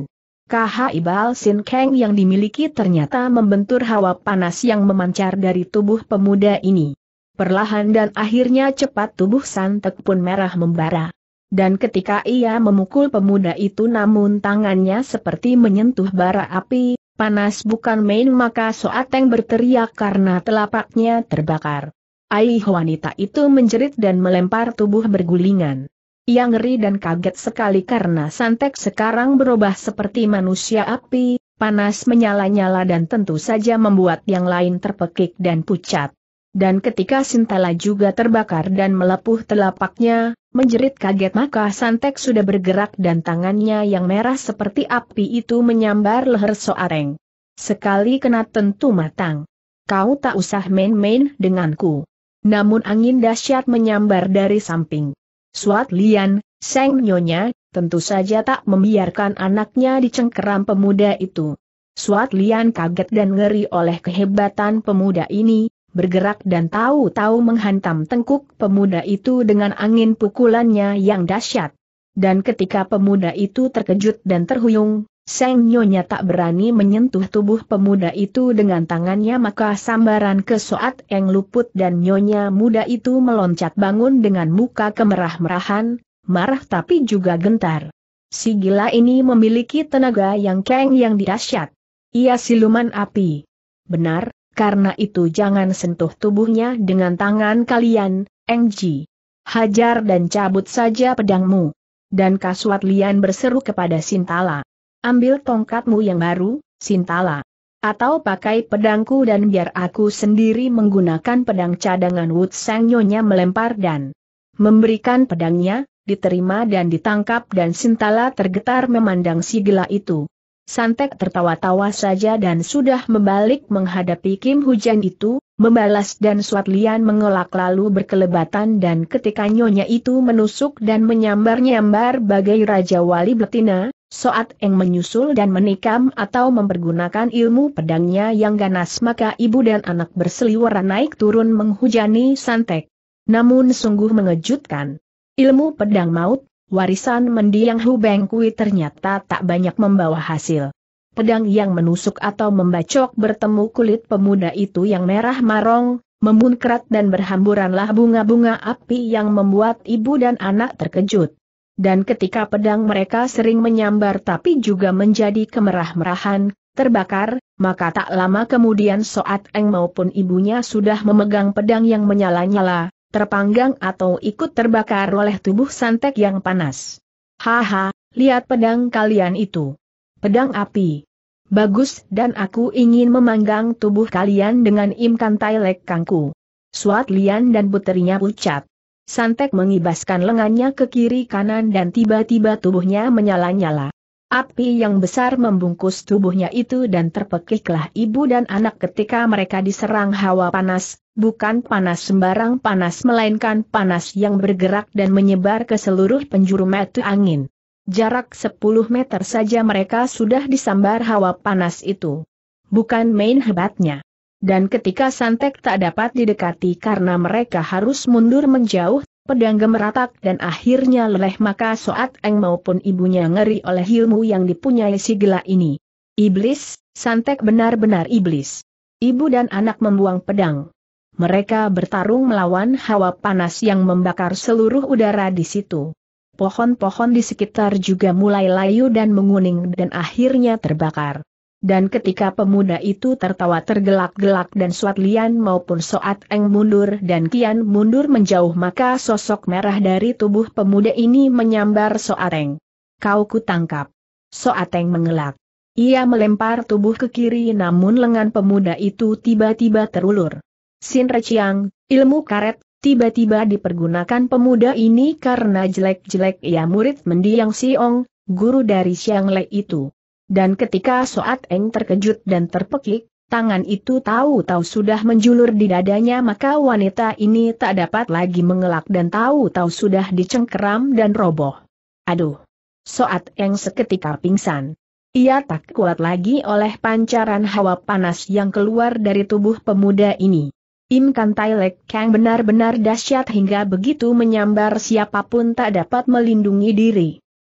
KH Ibal Sin Kang yang dimiliki ternyata membentur hawa panas yang memancar dari tubuh pemuda ini. Perlahan dan akhirnya cepat tubuh Santek pun merah membara. Dan ketika ia memukul pemuda itu namun tangannya seperti menyentuh bara api, panas bukan main maka Soateng berteriak karena telapaknya terbakar. Aih wanita itu menjerit dan melempar tubuh bergulingan. Ia ngeri dan kaget sekali karena Santek sekarang berubah seperti manusia api, panas menyala-nyala dan tentu saja membuat yang lain terpekik dan pucat. Dan ketika Sintala juga terbakar dan melepuh telapaknya, menjerit kaget maka Santek sudah bergerak dan tangannya yang merah seperti api itu menyambar leher Soareng. Sekali kena tentu matang. Kau tak usah main-main denganku. Namun angin dahsyat menyambar dari samping. Suat Lian, Seng Nyonya, tentu saja tak membiarkan anaknya dicengkeram pemuda itu. Suat Lian kaget dan ngeri oleh kehebatan pemuda ini, bergerak dan tahu-tahu menghantam tengkuk pemuda itu dengan angin pukulannya yang dahsyat. Dan ketika pemuda itu terkejut dan terhuyung, Seng Nyonya tak berani menyentuh tubuh pemuda itu dengan tangannya maka sambaran ke Soat Eng luput dan Nyonya muda itu meloncat bangun dengan muka kemerah-merahan, marah tapi juga gentar. Si gila ini memiliki tenaga yang keng yang dahsyat. Ia siluman api. Benar, karena itu jangan sentuh tubuhnya dengan tangan kalian, Engji. Hajar dan cabut saja pedangmu. Dan Kaswat Lian berseru kepada Sintala. Ambil tongkatmu yang baru, Sintala. Atau pakai pedangku dan biar aku sendiri menggunakan pedang cadangan Wood Sang Nyonya melempar dan memberikan pedangnya, diterima dan ditangkap dan Sintala tergetar memandang si gila itu. Santek tertawa-tawa saja dan sudah membalik menghadapi Kim Hujan itu, membalas dan Suat Lian mengelak lalu berkelebatan dan ketika nyonya itu menusuk dan menyambar-nyambar bagai Raja Wali Betina, Soat Eng menyusul dan menikam atau mempergunakan ilmu pedangnya yang ganas maka ibu dan anak berseliweran naik turun menghujani Santek. Namun sungguh mengejutkan. Ilmu pedang maut, warisan mendiang Hubeng Kui ternyata tak banyak membawa hasil. Pedang yang menusuk atau membacok bertemu kulit pemuda itu yang merah marong, memunkrat dan berhamburanlah bunga-bunga api yang membuat ibu dan anak terkejut. Dan ketika pedang mereka sering menyambar tapi juga menjadi kemerah-merahan, terbakar, maka tak lama kemudian Soat Eng maupun ibunya sudah memegang pedang yang menyala-nyala, terpanggang atau ikut terbakar oleh tubuh santek yang panas. Haha, lihat pedang kalian itu. Pedang api. Bagus dan aku ingin memanggang tubuh kalian dengan imkan tailek kangku. Suat Lian dan puterinya pucat. Santek mengibaskan lengannya ke kiri kanan dan tiba-tiba tubuhnya menyala-nyala. Api yang besar membungkus tubuhnya itu dan terpekiklah ibu dan anak ketika mereka diserang hawa panas, bukan panas sembarang panas melainkan panas yang bergerak dan menyebar ke seluruh penjuru metu angin. Jarak 10 meter saja mereka sudah disambar hawa panas itu. Bukan main hebatnya. Dan ketika Santek tak dapat didekati karena mereka harus mundur menjauh pedang gemeratak dan akhirnya leleh maka Soat Eng maupun ibunya ngeri oleh ilmu yang dipunyai si gila ini. Iblis, santek benar-benar iblis. Ibu dan anak membuang pedang. Mereka bertarung melawan hawa panas yang membakar seluruh udara di situ. Pohon-pohon di sekitar juga mulai layu dan menguning dan akhirnya terbakar. Dan ketika pemuda itu tertawa tergelak-gelak dan Suat Lian maupun Soat Eng mundur dan Kian mundur menjauh maka sosok merah dari tubuh pemuda ini menyambar Soat Eng. Kau kutangkap. Soat Eng mengelak. Ia melempar tubuh ke kiri namun lengan pemuda itu tiba-tiba terulur. Sin Reciang, ilmu karet, tiba-tiba dipergunakan pemuda ini karena jelek-jelek ia ya murid mendiang Siong, guru dari Xiang Le itu. Dan ketika Soat Eng terkejut dan terpekik, tangan itu tahu-tahu sudah menjulur di dadanya maka wanita ini tak dapat lagi mengelak dan tahu-tahu sudah dicengkeram dan roboh. Aduh! Soat Eng seketika pingsan. Ia tak kuat lagi oleh pancaran hawa panas yang keluar dari tubuh pemuda ini. Im Kan Tai Kang benar-benar dahsyat hingga begitu menyambar siapapun tak dapat melindungi diri.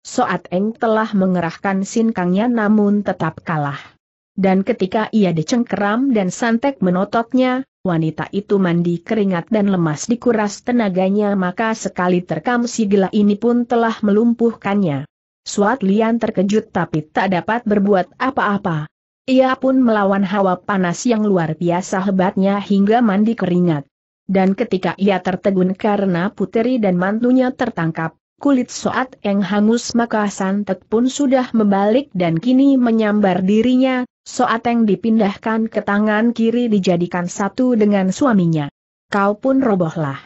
Soat Eng telah mengerahkan sinkangnya namun tetap kalah. Dan ketika ia dicengkeram dan santek menototnya, wanita itu mandi keringat dan lemas dikuras tenaganya maka sekali terkam si gila ini pun telah melumpuhkannya. Suat Lian terkejut tapi tak dapat berbuat apa-apa. Ia pun melawan hawa panas yang luar biasa hebatnya hingga mandi keringat. Dan ketika ia tertegun karena puteri dan mantunya tertangkap, Kulit Soat Eng hangus maka santet pun sudah membalik dan kini menyambar dirinya, Soat Eng dipindahkan ke tangan kiri dijadikan satu dengan suaminya. Kau pun robohlah.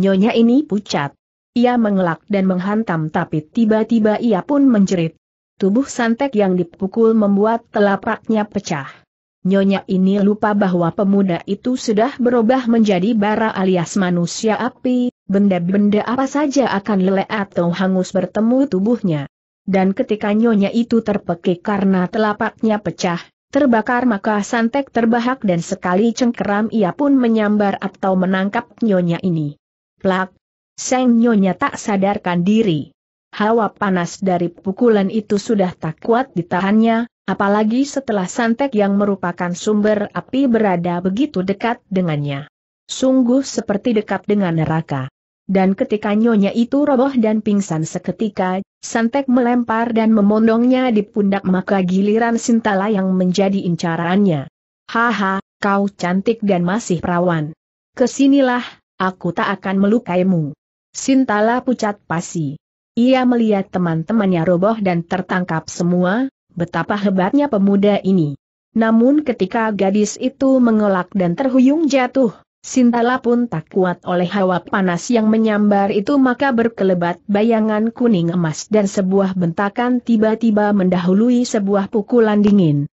Nyonya ini pucat. Ia mengelak dan menghantam tapi tiba-tiba ia pun menjerit. Tubuh santek yang dipukul membuat telapaknya pecah. Nyonya ini lupa bahwa pemuda itu sudah berubah menjadi bara alias manusia api benda-benda apa saja akan leleh atau hangus bertemu tubuhnya. Dan ketika nyonya itu terpekik karena telapaknya pecah, terbakar maka santek terbahak dan sekali cengkeram ia pun menyambar atau menangkap nyonya ini. Plak! Seng nyonya tak sadarkan diri. Hawa panas dari pukulan itu sudah tak kuat ditahannya, apalagi setelah santek yang merupakan sumber api berada begitu dekat dengannya. Sungguh seperti dekat dengan neraka dan ketika nyonya itu roboh dan pingsan seketika, Santek melempar dan memondongnya di pundak maka giliran Sintala yang menjadi incarannya. Haha, kau cantik dan masih perawan. Kesinilah, aku tak akan melukaimu. Sintala pucat pasi. Ia melihat teman-temannya roboh dan tertangkap semua, betapa hebatnya pemuda ini. Namun ketika gadis itu mengelak dan terhuyung jatuh, Sintala pun tak kuat oleh hawa panas yang menyambar itu maka berkelebat bayangan kuning emas dan sebuah bentakan tiba-tiba mendahului sebuah pukulan dingin.